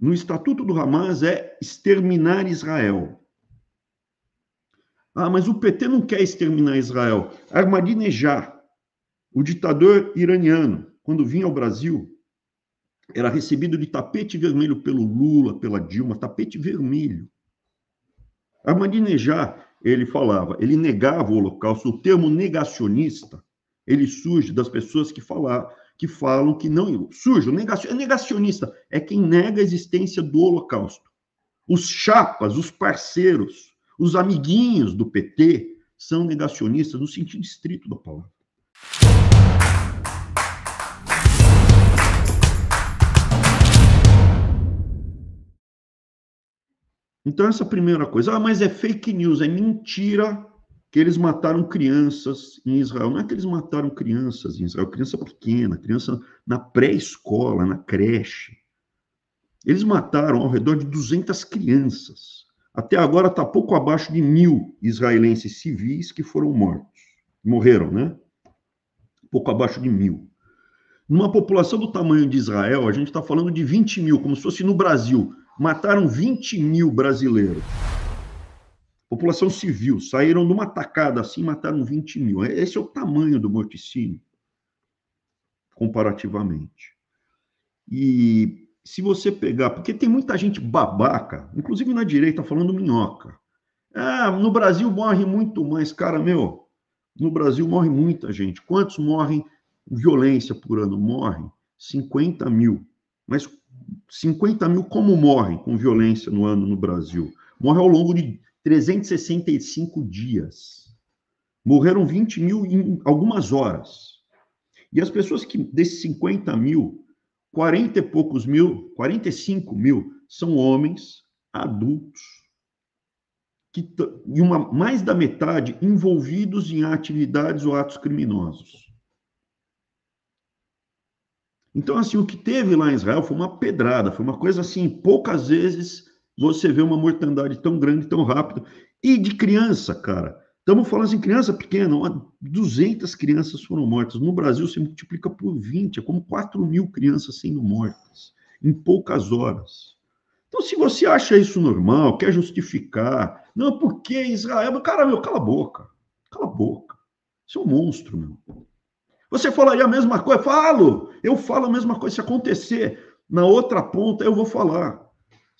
no Estatuto do Hamas é exterminar Israel. Ah, mas o PT não quer exterminar Israel. Ahmadinejad, o ditador iraniano, quando vinha ao Brasil, era recebido de tapete vermelho pelo Lula, pela Dilma, tapete vermelho. Ahmadinejad, ele falava, ele negava o Holocausto. O termo negacionista, ele surge das pessoas que falavam, que falam que não. Sujo, é negacionista é quem nega a existência do Holocausto. Os chapas, os parceiros, os amiguinhos do PT são negacionistas no sentido estrito da palavra. Então, essa primeira coisa, ah, mas é fake news, é mentira que eles mataram crianças em Israel. Não é que eles mataram crianças em Israel, criança pequena, criança na pré-escola, na creche. Eles mataram ao redor de 200 crianças. Até agora está pouco abaixo de mil israelenses civis que foram mortos. Morreram, né? Pouco abaixo de mil. Numa população do tamanho de Israel, a gente está falando de 20 mil, como se fosse no Brasil. Mataram 20 mil brasileiros população civil, saíram numa tacada assim, mataram 20 mil. É, esse é o tamanho do morticínio, comparativamente. E se você pegar, porque tem muita gente babaca, inclusive na direita, falando minhoca. Ah, no Brasil morre muito mais. Cara, meu, no Brasil morre muita gente. Quantos morrem violência por ano? Morrem 50 mil. Mas 50 mil como morrem com violência no ano no Brasil? Morre ao longo de 365 dias. Morreram 20 mil em algumas horas. E as pessoas que, desses 50 mil, 40 e poucos mil, 45 mil, são homens adultos. Que, e uma, mais da metade envolvidos em atividades ou atos criminosos. Então, assim, o que teve lá em Israel foi uma pedrada, foi uma coisa assim, poucas vezes você vê uma mortandade tão grande, tão rápida. E de criança, cara. Estamos falando assim, criança pequena, 200 crianças foram mortas. No Brasil, se multiplica por 20, é como 4 mil crianças sendo mortas em poucas horas. Então, se você acha isso normal, quer justificar, não, porque Israel. Cara, meu, cala a boca. Cala a boca. Você é um monstro, meu. Você falaria a mesma coisa? Falo! Eu falo a mesma coisa. Se acontecer na outra ponta, eu vou falar.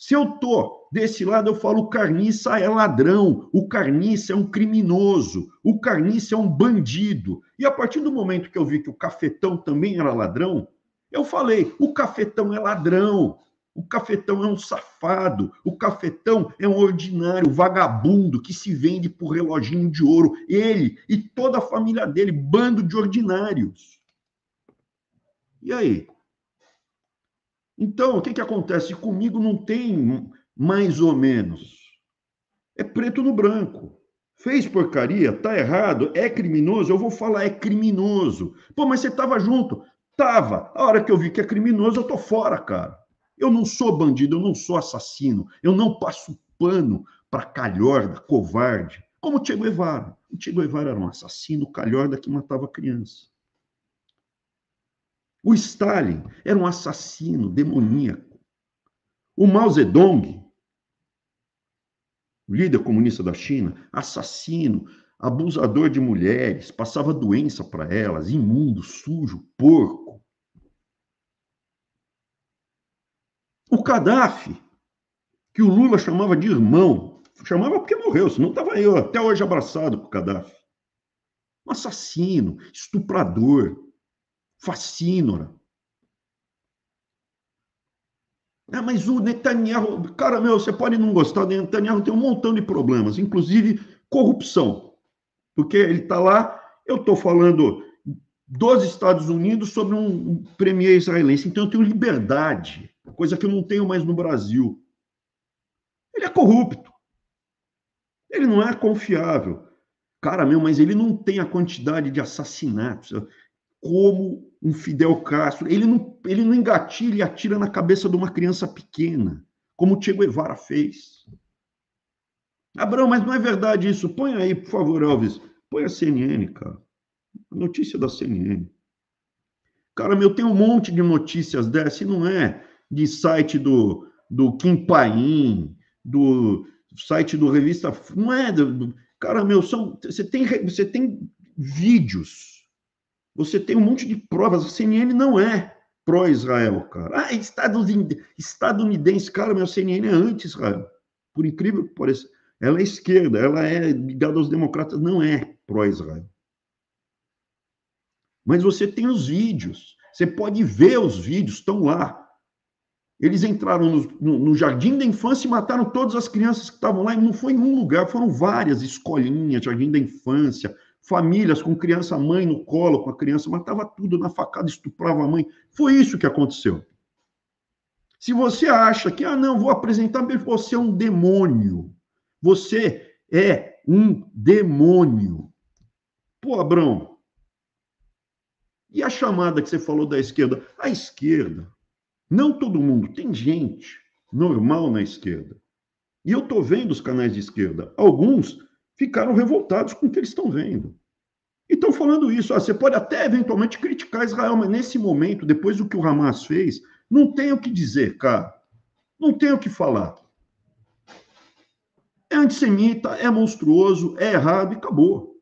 Se eu tô desse lado, eu falo o carniça é ladrão, o carniça é um criminoso, o carniça é um bandido. E a partir do momento que eu vi que o cafetão também era ladrão, eu falei: o cafetão é ladrão, o cafetão é um safado, o cafetão é um ordinário, vagabundo que se vende por reloginho de ouro. Ele e toda a família dele, bando de ordinários. E aí? Então, o que, que acontece? Comigo não tem mais ou menos. É preto no branco. Fez porcaria, tá errado, é criminoso, eu vou falar é criminoso. Pô, mas você tava junto. Tava. A hora que eu vi que é criminoso, eu tô fora, cara. Eu não sou bandido, eu não sou assassino, eu não passo pano para calhorda, covarde, como o Che Guevara. O Che Guevara era um assassino calhorda que matava criança. O Stalin era um assassino demoníaco. O Mao Zedong, líder comunista da China, assassino, abusador de mulheres, passava doença para elas, imundo, sujo, porco. O Gaddafi, que o Lula chamava de irmão, chamava porque morreu, senão estava eu até hoje abraçado com o Gaddafi. Um assassino, estuprador, fascínora. Né? Ah, mas o Netanyahu, cara meu, você pode não gostar do Netanyahu, tem um montão de problemas, inclusive corrupção. Porque ele está lá, eu estou falando dos Estados Unidos sobre um premier israelense, então eu tenho liberdade, coisa que eu não tenho mais no Brasil. Ele é corrupto. Ele não é confiável. Cara meu, mas ele não tem a quantidade de assassinatos como um Fidel Castro. Ele não, ele não engatilha, e atira na cabeça de uma criança pequena, como o Che Guevara fez. Abraão, mas não é verdade isso. Põe aí, por favor, Elvis. Põe a CNN, cara. notícia da CNN. Cara, meu, tem um monte de notícias dessa e não é de site do, do Kim Paim, do site do Revista... Não é... Do, cara, meu, são, você, tem, você tem vídeos você tem um monte de provas. A CNN não é pró-Israel, cara. Ah, estadunidense. Cara, a CNN é anti-Israel. Por incrível que pareça. Ela é esquerda, ela é ligada aos democratas. Não é pró-Israel. Mas você tem os vídeos. Você pode ver os vídeos, estão lá. Eles entraram no, no, no, jardim da infância e mataram todas as crianças que estavam lá. E não foi em um lugar, foram várias escolinhas, jardim da infância, famílias com criança, mãe no colo com a criança, matava tudo na facada, estuprava a mãe. Foi isso que aconteceu. Se você acha que, ah, não, vou apresentar, você é um demônio. Você é um demônio. Pô, Abrão, e a chamada que você falou da esquerda? A esquerda, não todo mundo, tem gente normal na esquerda. E eu estou vendo os canais de esquerda. Alguns ficaram revoltados com o que eles estão vendo. Então, falando isso, ah, você pode até eventualmente criticar Israel, mas nesse momento, depois do que o Hamas fez, não tem o que dizer, cara. Não tem o que falar. É antissemita, é monstruoso, é errado e acabou.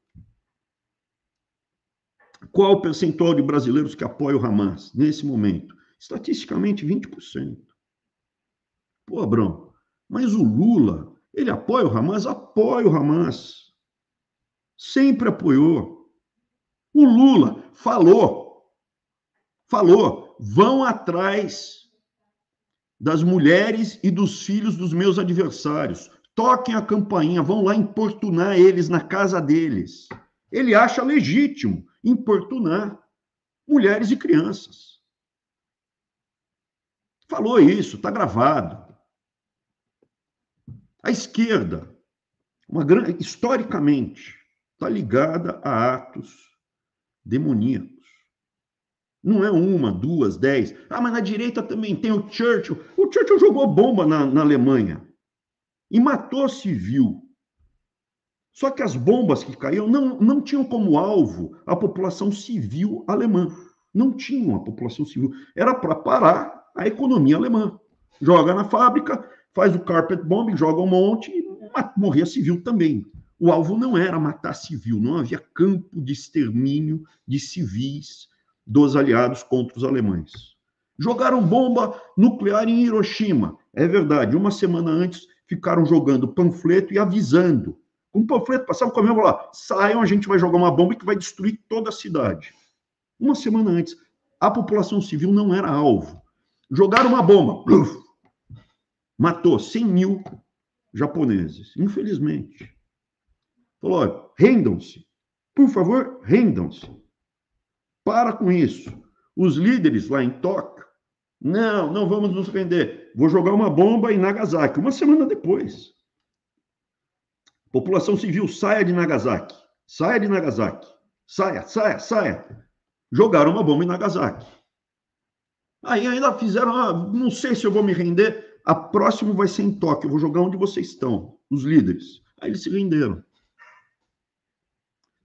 Qual o percentual de brasileiros que apoia o Hamas nesse momento? Estatisticamente, 20%. Pô, Abrão, mas o Lula, ele apoia o Hamas? Apoia o Hamas. Sempre apoiou. O Lula falou, falou, vão atrás das mulheres e dos filhos dos meus adversários. Toquem a campainha, vão lá importunar eles na casa deles. Ele acha legítimo importunar mulheres e crianças. Falou isso, está gravado. A esquerda, uma grande, historicamente, está ligada a atos demoníacos. Não é uma, duas, dez. Ah, mas na direita também tem o Churchill. O Churchill jogou bomba na, na Alemanha e matou civil. Só que as bombas que caíram não, não tinham como alvo a população civil alemã. Não tinham a população civil. Era para parar a economia alemã. Joga na fábrica, faz o carpet bomb, joga um monte e morria civil também. O alvo não era matar civil, não havia campo de extermínio de civis dos aliados contra os alemães. Jogaram bomba nuclear em Hiroshima, é verdade. Uma semana antes ficaram jogando panfleto e avisando. Um panfleto passava comendo lá, saiam, a gente vai jogar uma bomba que vai destruir toda a cidade. Uma semana antes, a população civil não era alvo. Jogaram uma bomba, matou 100 mil japoneses, infelizmente. Falou: rendam-se. Por favor, rendam-se. Para com isso. Os líderes lá em Tóquio, não, não vamos nos render. Vou jogar uma bomba em Nagasaki. Uma semana depois. população civil, saia de Nagasaki. Saia de Nagasaki. Saia, saia, saia. Jogaram uma bomba em Nagasaki. Aí ainda fizeram, ah, não sei se eu vou me render. A próxima vai ser em Tóquio. Eu vou jogar onde vocês estão, os líderes. Aí eles se renderam.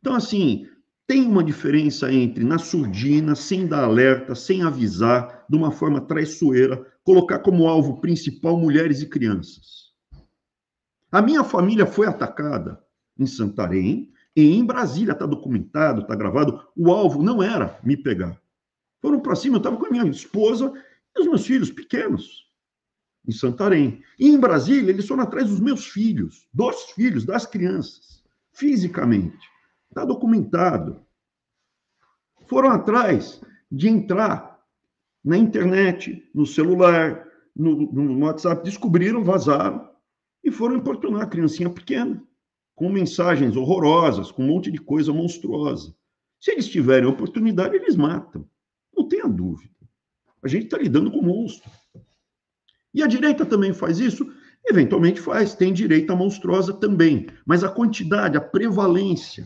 Então, assim, tem uma diferença entre, na surdina, sem dar alerta, sem avisar, de uma forma traiçoeira, colocar como alvo principal mulheres e crianças. A minha família foi atacada em Santarém e em Brasília, está documentado, está gravado. O alvo não era me pegar. Foram para cima, eu estava com a minha esposa e os meus filhos pequenos, em Santarém. E em Brasília, eles foram atrás dos meus filhos, dos filhos, das crianças, fisicamente. Está documentado. Foram atrás de entrar na internet, no celular, no, no WhatsApp, descobriram, vazaram e foram importunar a criancinha pequena, com mensagens horrorosas, com um monte de coisa monstruosa. Se eles tiverem oportunidade, eles matam. Não tenha dúvida. A gente está lidando com monstro. E a direita também faz isso? Eventualmente faz, tem direita monstruosa também. Mas a quantidade, a prevalência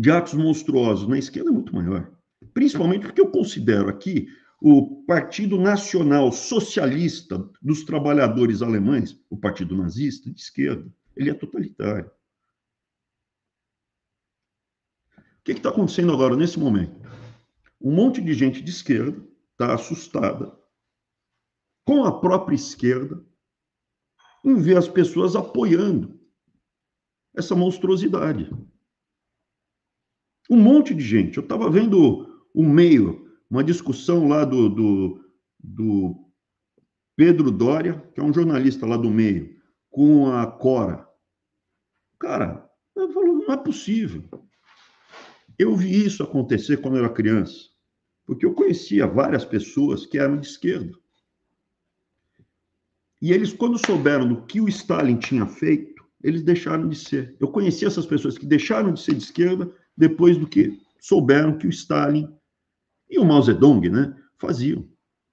de atos monstruosos na esquerda é muito maior. Principalmente porque eu considero aqui o Partido Nacional Socialista dos Trabalhadores Alemães, o partido nazista de esquerda, ele é totalitário. O que é está acontecendo agora, nesse momento? Um monte de gente de esquerda está assustada com a própria esquerda em ver as pessoas apoiando essa monstruosidade. Um monte de gente. Eu estava vendo o meio, uma discussão lá do, do, do Pedro Dória, que é um jornalista lá do meio, com a Cora. Cara, eu falo, não é possível. Eu vi isso acontecer quando eu era criança, porque eu conhecia várias pessoas que eram de esquerda. E eles, quando souberam do que o Stalin tinha feito, eles deixaram de ser. Eu conheci essas pessoas que deixaram de ser de esquerda depois do que souberam que o Stalin e o Mao Zedong né, faziam.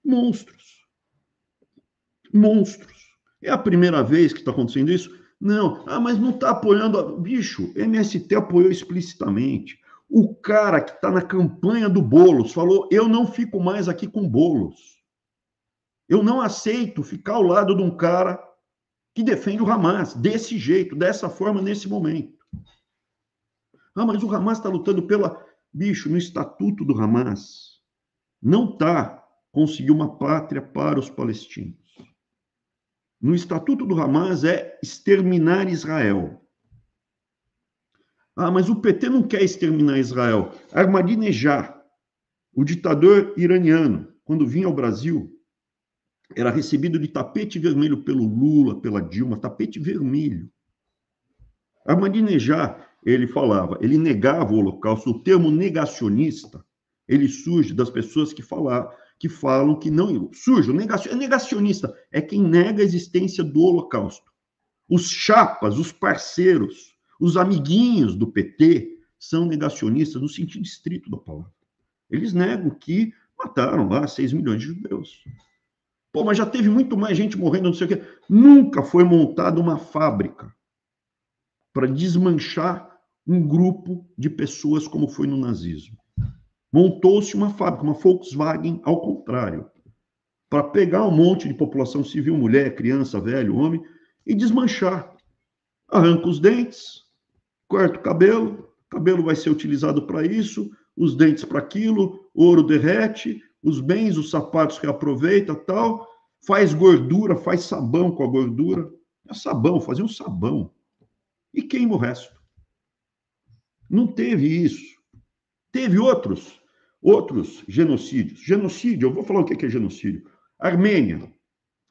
Monstros. Monstros. É a primeira vez que está acontecendo isso? Não. Ah, mas não está apoiando. A... Bicho, MST apoiou explicitamente. O cara que está na campanha do Bolos falou: eu não fico mais aqui com Bolos. Eu não aceito ficar ao lado de um cara que defende o Hamas desse jeito, dessa forma, nesse momento. Ah, mas o Hamas está lutando pela. Bicho, no estatuto do Hamas, não está conseguir uma pátria para os palestinos. No estatuto do Hamas é exterminar Israel. Ah, mas o PT não quer exterminar Israel. Ahmadinejad, o ditador iraniano, quando vinha ao Brasil, era recebido de tapete vermelho pelo Lula, pela Dilma, tapete vermelho. Ahmadinejad ele falava, ele negava o holocausto. O termo negacionista, ele surge das pessoas que falar, que falam que não surge. O é negacionista é quem nega a existência do holocausto. Os chapas, os parceiros, os amiguinhos do PT são negacionistas no sentido estrito da palavra. Eles negam que mataram lá 6 milhões de judeus. Pô, mas já teve muito mais gente morrendo, não sei o quê. Nunca foi montada uma fábrica para desmanchar um grupo de pessoas como foi no nazismo. Montou-se uma fábrica, uma Volkswagen ao contrário, para pegar um monte de população civil, mulher, criança, velho, homem, e desmanchar. Arranca os dentes, corta o cabelo, o cabelo vai ser utilizado para isso, os dentes para aquilo, ouro derrete, os bens, os sapatos reaproveita, tal, faz gordura, faz sabão com a gordura. É sabão, fazer um sabão. E queima o resto. Não teve isso. Teve outros, outros genocídios. Genocídio, eu vou falar o é que é genocídio. Armênia.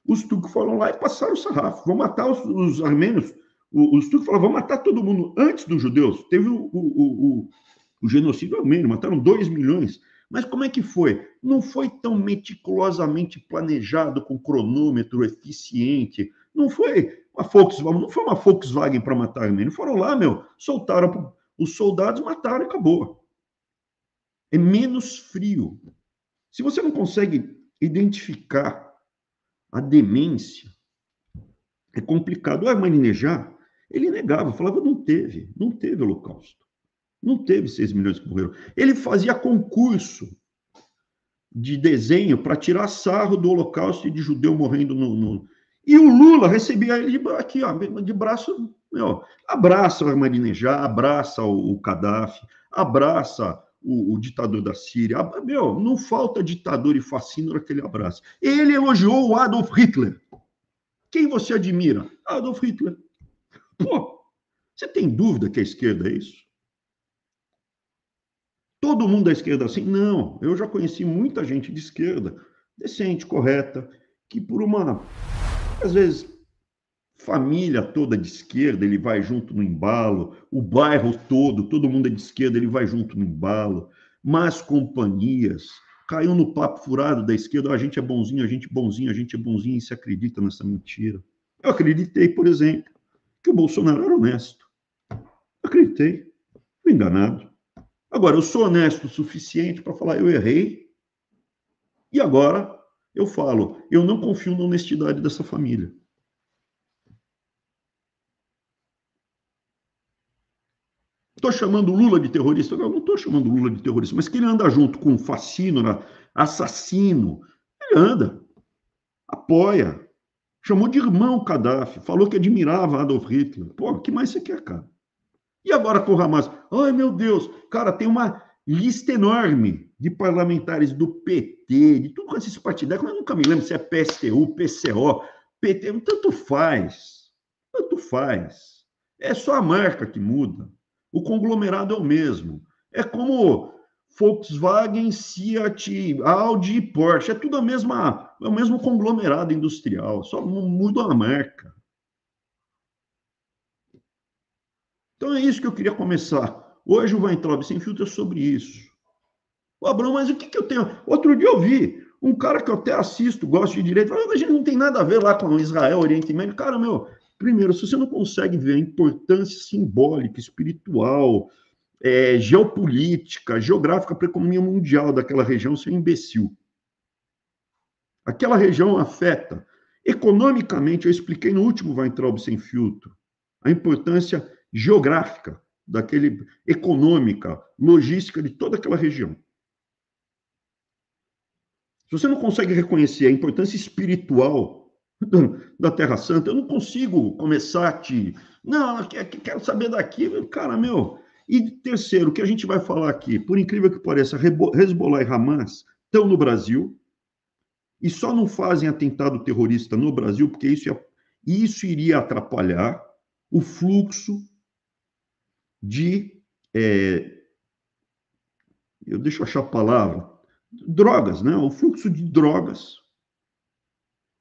Os turcos foram lá e passaram o sarrafo. Vão matar os, os armênios. Os, os turcos falaram, vão matar todo mundo antes dos judeus. Teve o, o, o, o genocídio armênio, mataram 2 milhões. Mas como é que foi? Não foi tão meticulosamente planejado, com cronômetro eficiente. Não foi uma Volkswagen, não foi uma Volkswagen para matar armênio. Foram lá, meu, soltaram os soldados mataram e acabou. É menos frio. Se você não consegue identificar a demência, é complicado. Ah, nejar ele negava, falava, não teve, não teve holocausto. Não teve 6 milhões que morreram. Ele fazia concurso de desenho para tirar sarro do holocausto e de judeu morrendo no, no... E o Lula recebia ele aqui, ó, de braço meu, é, abraça o Ahmadinejad, abraça o, o Gaddafi, abraça o, o, ditador da Síria. Meu, não falta ditador e que naquele abraço. Ele elogiou o Adolf Hitler. Quem você admira? Adolf Hitler. Pô, você tem dúvida que a esquerda é isso? Todo mundo da esquerda é assim? Não, eu já conheci muita gente de esquerda, decente, correta, que por uma, às vezes, família toda de esquerda, ele vai junto no embalo, o bairro todo, todo mundo é de esquerda, ele vai junto no embalo, mas companhias caiu no papo furado da esquerda, a gente é bonzinho, a gente é bonzinho, a gente é bonzinho e se acredita nessa mentira. Eu acreditei, por exemplo, que o Bolsonaro era honesto. Acreditei, fui enganado. Agora, eu sou honesto o suficiente para falar, eu errei, e agora eu falo, eu não confio na honestidade dessa família. Estou chamando Lula de terrorista? Não, não estou chamando Lula de terrorista, mas que ele anda junto com fascino, né? assassino. Ele anda, apoia. Chamou de irmão Gaddafi, falou que admirava Adolf Hitler. Pô, o que mais você quer, cara? E agora com o Hamas? Ai, meu Deus, cara, tem uma lista enorme de parlamentares do PT, de tudo com esses partidários, eu nunca me lembro se é PSTU, PCO, PT, tanto faz. Tanto faz. É só a marca que muda. O conglomerado é o mesmo. É como Volkswagen, Seat, Audi e Porsche. É tudo a mesma, é o mesmo conglomerado industrial, só muda a marca. Então é isso que eu queria começar. Hoje o Weintraub Sem Filtro é sobre isso. O Abrão, mas o que, que eu tenho? Outro dia eu vi um cara que eu até assisto, gosto de direito, falou, a ah, gente não tem nada a ver lá com Israel, Oriente Médio. Cara, meu, Primeiro, se você não consegue ver a importância simbólica, espiritual, é, geopolítica, geográfica para a economia mundial daquela região, você é imbecil. Aquela região afeta economicamente, eu expliquei no último Vai entrar Sem Filtro, a importância geográfica daquele, econômica, logística de toda aquela região. Se você não consegue reconhecer a importância espiritual da Terra Santa. Eu não consigo começar a te. Não, quero saber daqui. Cara, meu. E terceiro, o que a gente vai falar aqui, por incrível que pareça, Hezbollah e Hamas estão no Brasil e só não fazem atentado terrorista no Brasil porque isso, ia, isso iria atrapalhar o fluxo de. É, eu deixo achar a palavra. Drogas, né? O fluxo de drogas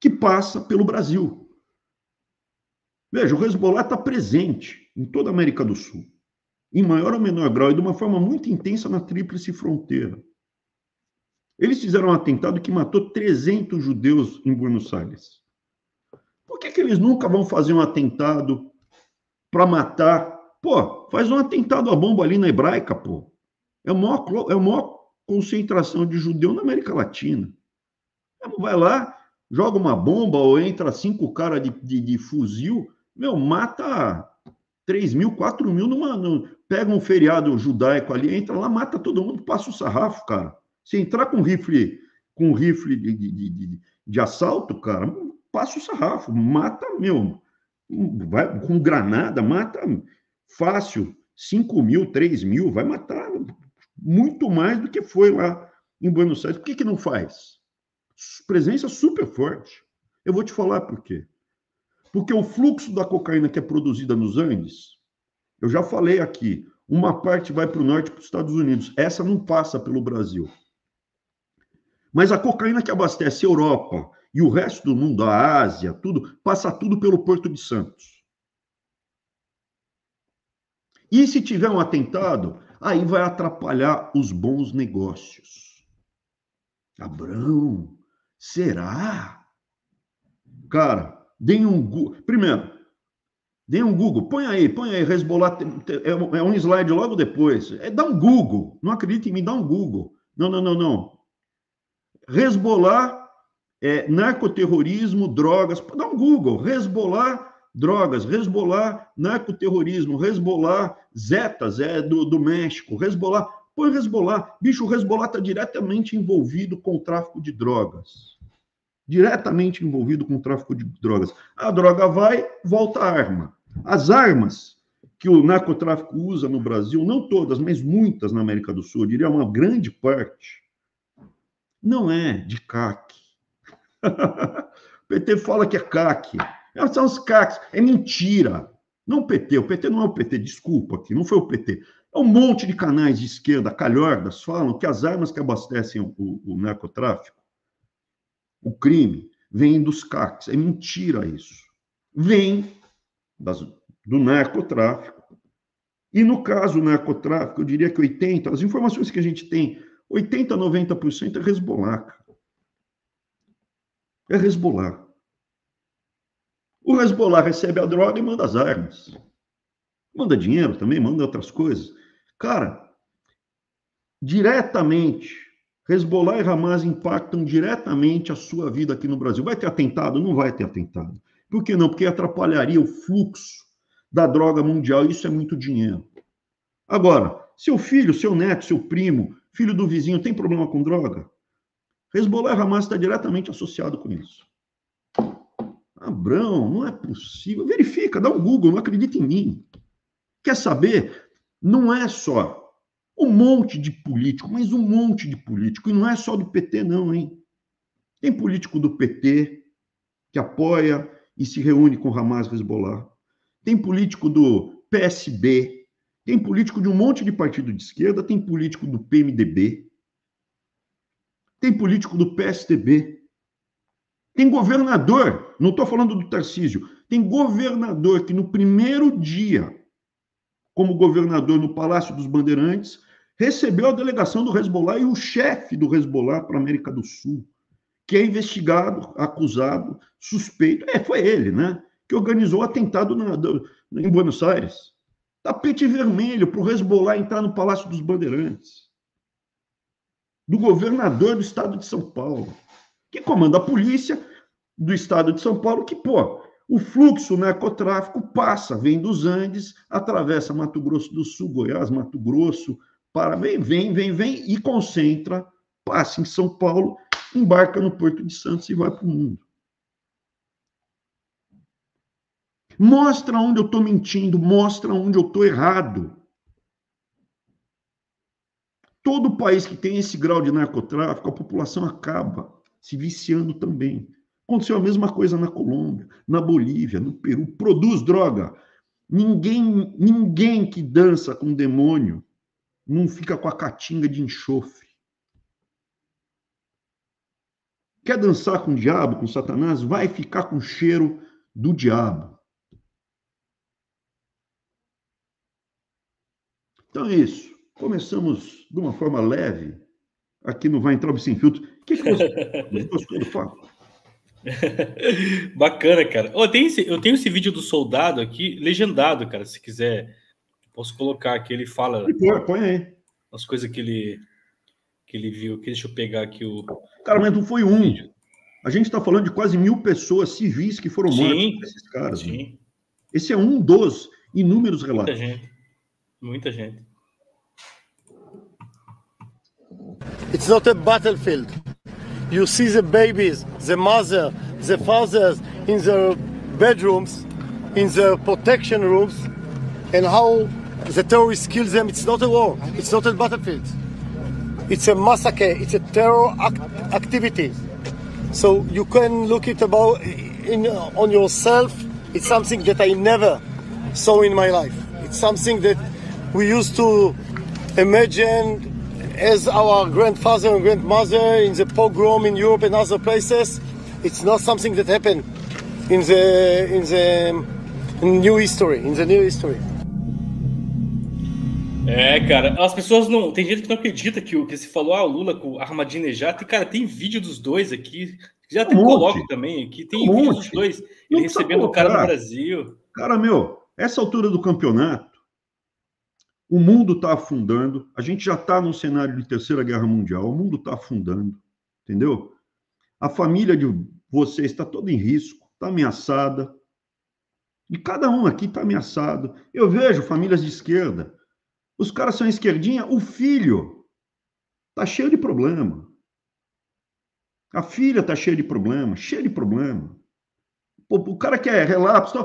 que passa pelo Brasil. Veja, o Hezbollah está presente em toda a América do Sul, em maior ou menor grau e de uma forma muito intensa na Tríplice Fronteira. Eles fizeram um atentado que matou 300 judeus em Buenos Aires. Por que, que eles nunca vão fazer um atentado para matar? Pô, faz um atentado à bomba ali na hebraica, pô. É a maior, é a maior concentração de judeu na América Latina. Vai lá, joga uma bomba ou entra cinco caras de, de, de, fuzil, meu, mata 3 mil, 4 mil numa. No, pega um feriado judaico ali, entra lá, mata todo mundo, passa o sarrafo, cara. Se entrar com rifle, com rifle de, de, de, de assalto, cara, passa o sarrafo, mata, meu. Vai, com granada, mata fácil, 5 mil, 3 mil, vai matar muito mais do que foi lá em Buenos Aires. Por que, que não faz? presença super forte. Eu vou te falar por quê. Porque o fluxo da cocaína que é produzida nos Andes, eu já falei aqui, uma parte vai para o norte para os Estados Unidos, essa não passa pelo Brasil. Mas a cocaína que abastece a Europa e o resto do mundo, a Ásia, tudo, passa tudo pelo Porto de Santos. E se tiver um atentado, aí vai atrapalhar os bons negócios. Abrão, Será? Cara, deem um Google. Primeiro, deem um Google. Põe aí, põe aí, resbolar. É, é um slide logo depois. É, dá um Google. Não acredite em mim, dá um Google. Não, não, não, não. Resbolar. é, narcoterrorismo, drogas. Dá um Google. Resbolar drogas. Resbolar narcoterrorismo. Resbolar Zetas, é do, do México. Resbolar. Põe o Hezbollah. Bicho, o Hezbollah está diretamente envolvido com o tráfico de drogas. Diretamente envolvido com o tráfico de drogas. A droga vai, volta a arma. As armas que o narcotráfico usa no Brasil, não todas, mas muitas na América do Sul, eu diria uma grande parte, não é de CAC. o PT fala que é CAC. São os CACs. É mentira. Não o PT. O PT não é o PT, desculpa aqui, não foi o PT. É um monte de canais de esquerda calhordas falam que as armas que abastecem o, o, narcotráfico, o crime, vêm dos CACs. É mentira isso. Vem das, do narcotráfico. E no caso do narcotráfico, eu diria que 80%, as informações que a gente tem, 80%, 90% é resbolar É resbolar O resbolar recebe a droga e manda as armas. Manda dinheiro também, manda outras coisas. Cara, diretamente, Hezbollah e Hamas impactam diretamente a sua vida aqui no Brasil. Vai ter atentado? Não vai ter atentado. Por que não? Porque atrapalharia o fluxo da droga mundial. Isso é muito dinheiro. Agora, seu filho, seu neto, seu primo, filho do vizinho, tem problema com droga? Hezbollah e Hamas está diretamente associado com isso. Abrão, não é possível. Verifica, dá um Google, não acredita em mim. Quer saber? não é só um monte de político, mas um monte de político. E não é só do PT, não, hein? Tem político do PT que apoia e se reúne com Hamas Hezbollah. Tem político do PSB. Tem político de um monte de partido de esquerda. Tem político do PMDB. Tem político do PSDB. Tem governador, não estou falando do Tarcísio, tem governador que no primeiro dia como governador no Palácio dos Bandeirantes, recebeu a delegação do Hezbollah e o chefe do Hezbollah para a América do Sul, que é investigado, acusado, suspeito. É, foi ele, né? Que organizou o atentado na, em Buenos Aires. Tapete vermelho para o Hezbollah entrar no Palácio dos Bandeirantes. Do governador do estado de São Paulo, que comanda a polícia do estado de São Paulo, que, pô, o fluxo narcotráfico passa, vem dos Andes, atravessa Mato Grosso do Sul, Goiás, Mato Grosso, para vem, vem, vem, vem e concentra, passa em São Paulo, embarca no Porto de Santos e vai para o mundo. Mostra onde eu estou mentindo, mostra onde eu estou errado. Todo país que tem esse grau de narcotráfico, a população acaba se viciando também. Aconteceu a mesma coisa na Colômbia, na Bolívia, no Peru. Produz droga. Ninguém, ninguém que dança com demônio não fica com a catinga de enxofre. Quer dançar com o diabo, com Satanás? Vai ficar com o cheiro do diabo. Então é isso. Começamos de uma forma leve aqui no Vai Entrar Sem Filtro. O que, que você gostou do papo? Bacana, cara. Oh, tem esse, eu tenho esse vídeo do soldado aqui, legendado, cara. Se quiser, posso colocar aqui. Ele fala. Põe, põe aí. As coisas que ele, que ele viu. Aqui. Deixa eu pegar aqui o. Cara, mas não foi um. A gente está falando de quase mil pessoas civis que foram mortas sim, esses caras. Sim. Né? Esse é um dos inúmeros relatos. Muita gente. Muita gente. It's not a battlefield. you see the babies, the mother, the fathers in their bedrooms, in their protection rooms, and how the terrorists kill them. It's not a war. It's not a battlefield. It's a massacre. It's a terror act activity. So you can look it about in, on yourself. It's something that I never saw in my life. It's something that we used to imagine as our grandfather and grandmother in the pogrom in Europe and other places. It's not something that happened in the in the new history, in the new history. É, cara, as pessoas não. Tem gente que não acredita que o que se falou, ah, o Lula com Ahmadinejad. E, cara, tem vídeo dos dois aqui. Já um coloco também aqui. Tem um vídeo dos dois. Ele recebendo o cara no Brasil. Cara, meu, essa altura do campeonato, o mundo está afundando, a gente já está num cenário de terceira guerra mundial, o mundo está afundando, entendeu? A família de vocês está toda em risco, está ameaçada. E cada um aqui está ameaçado. Eu vejo famílias de esquerda. Os caras são esquerdinha, o filho está cheio de problema. A filha está cheia de problema, cheia de problema. O cara quer relapso.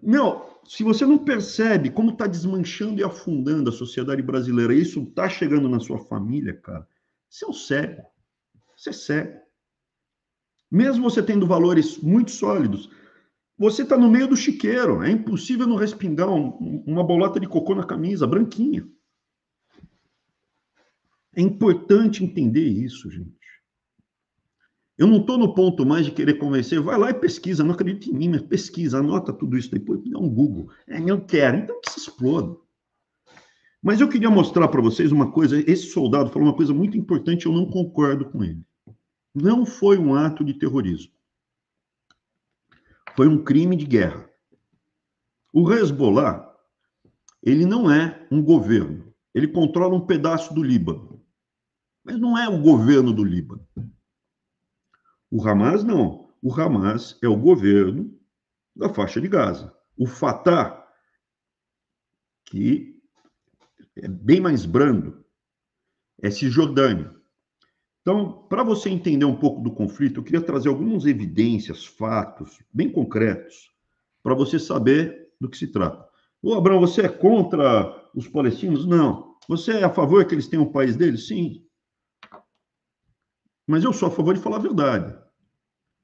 Meu, se você não percebe como está desmanchando e afundando a sociedade brasileira, e isso está chegando na sua família, cara, você é um cego. Você é cego. Mesmo você tendo valores muito sólidos, você está no meio do chiqueiro. É impossível não respingar um, uma bolota de cocô na camisa, branquinha. É importante entender isso, gente. Eu não estou no ponto mais de querer convencer. Vai lá e pesquisa, não acredito em mim, mas pesquisa, anota tudo isso depois, dá um Google. É, não quero, então que se exploda. Mas eu queria mostrar para vocês uma coisa. Esse soldado falou uma coisa muito importante, eu não concordo com ele. Não foi um ato de terrorismo. Foi um crime de guerra. O Hezbollah, ele não é um governo. Ele controla um pedaço do Líbano. Mas não é o governo do Líbano. O Hamas não. O Hamas é o governo da faixa de Gaza. O Fatah, que é bem mais brando, é Cisjordânia. Então, para você entender um pouco do conflito, eu queria trazer algumas evidências, fatos bem concretos, para você saber do que se trata. Ô, Abraão, você é contra os palestinos? Não. Você é a favor que eles tenham o país deles? Sim. Mas eu sou a favor de falar a verdade.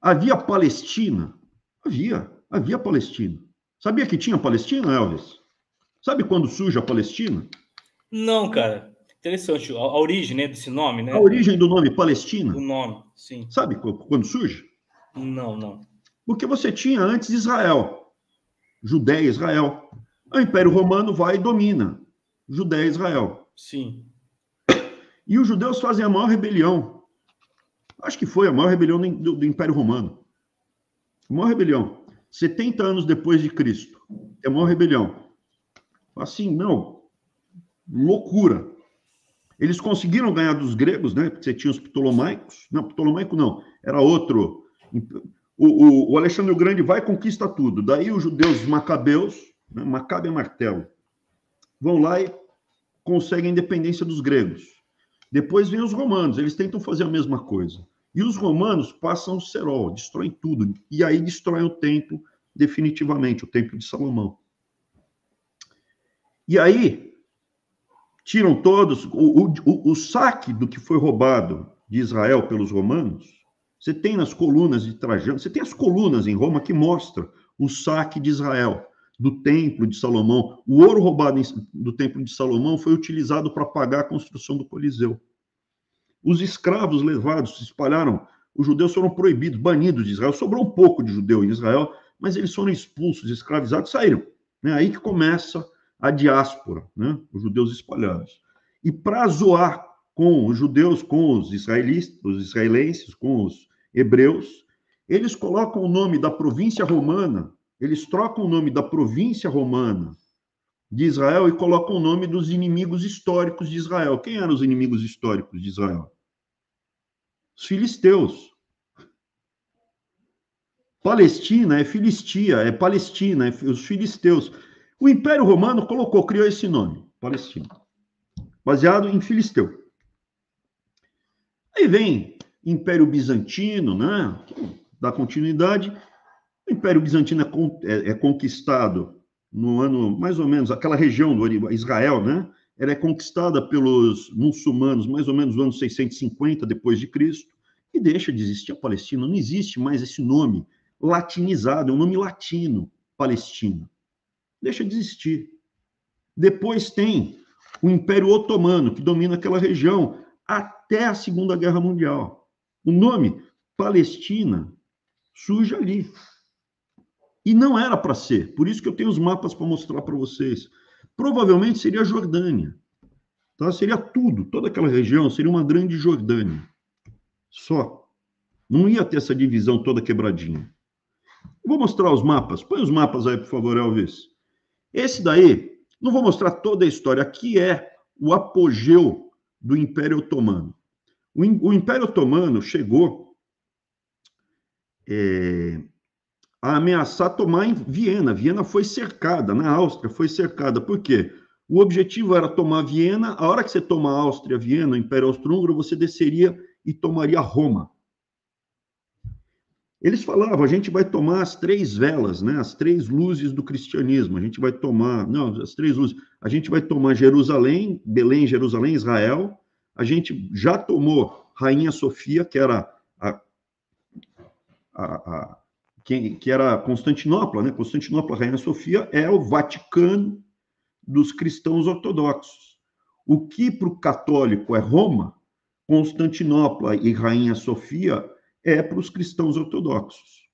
Havia Palestina? Havia. Havia Palestina. Sabia que tinha Palestina, Elvis? Sabe quando surge a Palestina? Não, cara. Interessante. A, a origem né, desse nome, né? A origem do nome Palestina? O nome, sim. Sabe quando surge? Não, não. Porque você tinha antes Israel. Judéia, Israel. O Império Romano vai e domina. Judéia, Israel. Sim. E os judeus fazem a maior rebelião Acho que foi a maior rebelião do, do Império Romano. A maior rebelião. 70 anos depois de Cristo. É a maior rebelião. Assim, não. Loucura. Eles conseguiram ganhar dos gregos, né? Porque você tinha os ptolomaicos. Não, ptolomaico não. Era outro. O, o, o Alexandre o Grande vai e conquista tudo. Daí os judeus macabeus, né? macabe e é martelo, vão lá e conseguem a independência dos gregos. Depois vem os romanos. Eles tentam fazer a mesma coisa. E os romanos passam o cerol, destroem tudo. E aí destroem o templo definitivamente, o templo de Salomão. E aí tiram todos, o, o, o saque do que foi roubado de Israel pelos romanos, você tem nas colunas de Trajano, você tem as colunas em Roma que mostram o saque de Israel do templo de Salomão. O ouro roubado do templo de Salomão foi utilizado para pagar a construção do Coliseu. Os escravos levados se espalharam. Os judeus foram proibidos, banidos de Israel. Sobrou um pouco de judeu em Israel, mas eles foram expulsos, escravizados, saíram. É aí que começa a diáspora, né? os judeus espalhados. E para zoar com os judeus, com os israelistas, os israelenses, com os hebreus, eles colocam o nome da província romana, eles trocam o nome da província romana de Israel e colocam o nome dos inimigos históricos de Israel. Quem eram os inimigos históricos de Israel? os filisteus. Palestina é Filistia, é Palestina, é os filisteus. O Império Romano colocou, criou esse nome, Palestina, baseado em filisteu. Aí vem Império Bizantino, né? da continuidade. O Império Bizantino é, é, é conquistado no ano, mais ou menos, aquela região do Israel, né? ela é conquistada pelos muçulmanos mais ou menos no ano 650 depois de Cristo e deixa de existir a Palestina. Não existe mais esse nome latinizado, é um nome latino, Palestina. Deixa de existir. Depois tem o Império Otomano, que domina aquela região até a Segunda Guerra Mundial. O nome Palestina surge ali. E não era para ser. Por isso que eu tenho os mapas para mostrar para vocês provavelmente seria a Jordânia. Tá? Seria tudo, toda aquela região seria uma grande Jordânia. Só. Não ia ter essa divisão toda quebradinha. Vou mostrar os mapas. Põe os mapas aí, por favor, Elvis. Esse daí, não vou mostrar toda a história. Aqui é o apogeu do Império Otomano. O, Império Otomano chegou. É, a ameaçar tomar em Viena. Viena foi cercada, na né? Áustria foi cercada. Por quê? O objetivo era tomar Viena. A hora que você toma a Áustria, Viena, o Império Austro-Húngaro, você desceria e tomaria Roma. Eles falavam, a gente vai tomar as três velas, né? As três luzes do cristianismo. A gente vai tomar, não, as três luzes. A gente vai tomar Jerusalém, Belém, Jerusalém, Israel. A gente já tomou Rainha Sofia, que era a, a, a que, que era Constantinopla, né? Constantinopla, Rainha Sofia, é o Vaticano dos cristãos ortodoxos. O que para o católico é Roma, Constantinopla e Rainha Sofia é para os cristãos ortodoxos.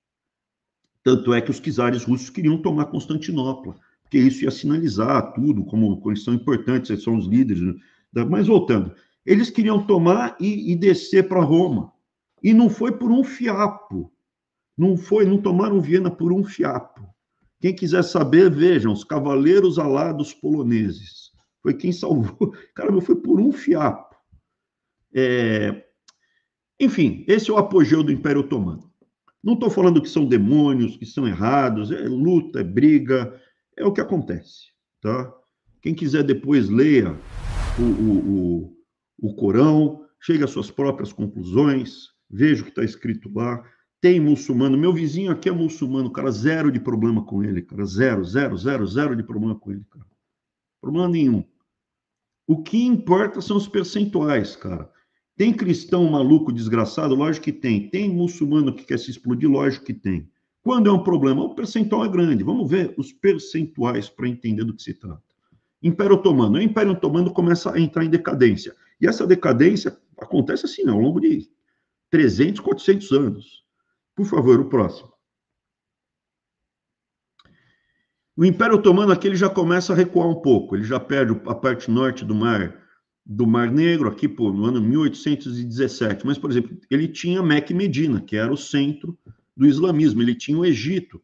Tanto é que os czares russos queriam tomar Constantinopla, porque isso ia sinalizar tudo, como eles são importantes, eles são os líderes. Né? Mas voltando, eles queriam tomar e, e descer para Roma. E não foi por um fiapo não foi, não tomaram Viena por um fiapo. Quem quiser saber, vejam, os cavaleiros alados poloneses. Foi quem salvou. Caramba, foi por um fiapo. É... Enfim, esse é o apogeu do Império Otomano. Não estou falando que são demônios, que são errados, é luta, é briga, é o que acontece. Tá? Quem quiser depois leia o, o, o, o Corão, chegue às suas próprias conclusões, veja o que está escrito lá tem muçulmano. Meu vizinho aqui é muçulmano, cara, zero de problema com ele, cara, zero, zero, zero, zero de problema com ele, cara. Problema nenhum. O que importa são os percentuais, cara. Tem cristão maluco desgraçado? Lógico que tem. Tem muçulmano que quer se explodir? Lógico que tem. Quando é um problema? O percentual é grande. Vamos ver os percentuais para entender do que se trata. Império Otomano. O Império Otomano começa a entrar em decadência. E essa decadência acontece assim, ao longo de 300, 400 anos. Por favor, o próximo. O Império Otomano aqui ele já começa a recuar um pouco, ele já perde a parte norte do mar do Mar Negro aqui pô, no ano 1817. Mas, por exemplo, ele tinha Mecca e Medina, que era o centro do islamismo. Ele tinha o Egito,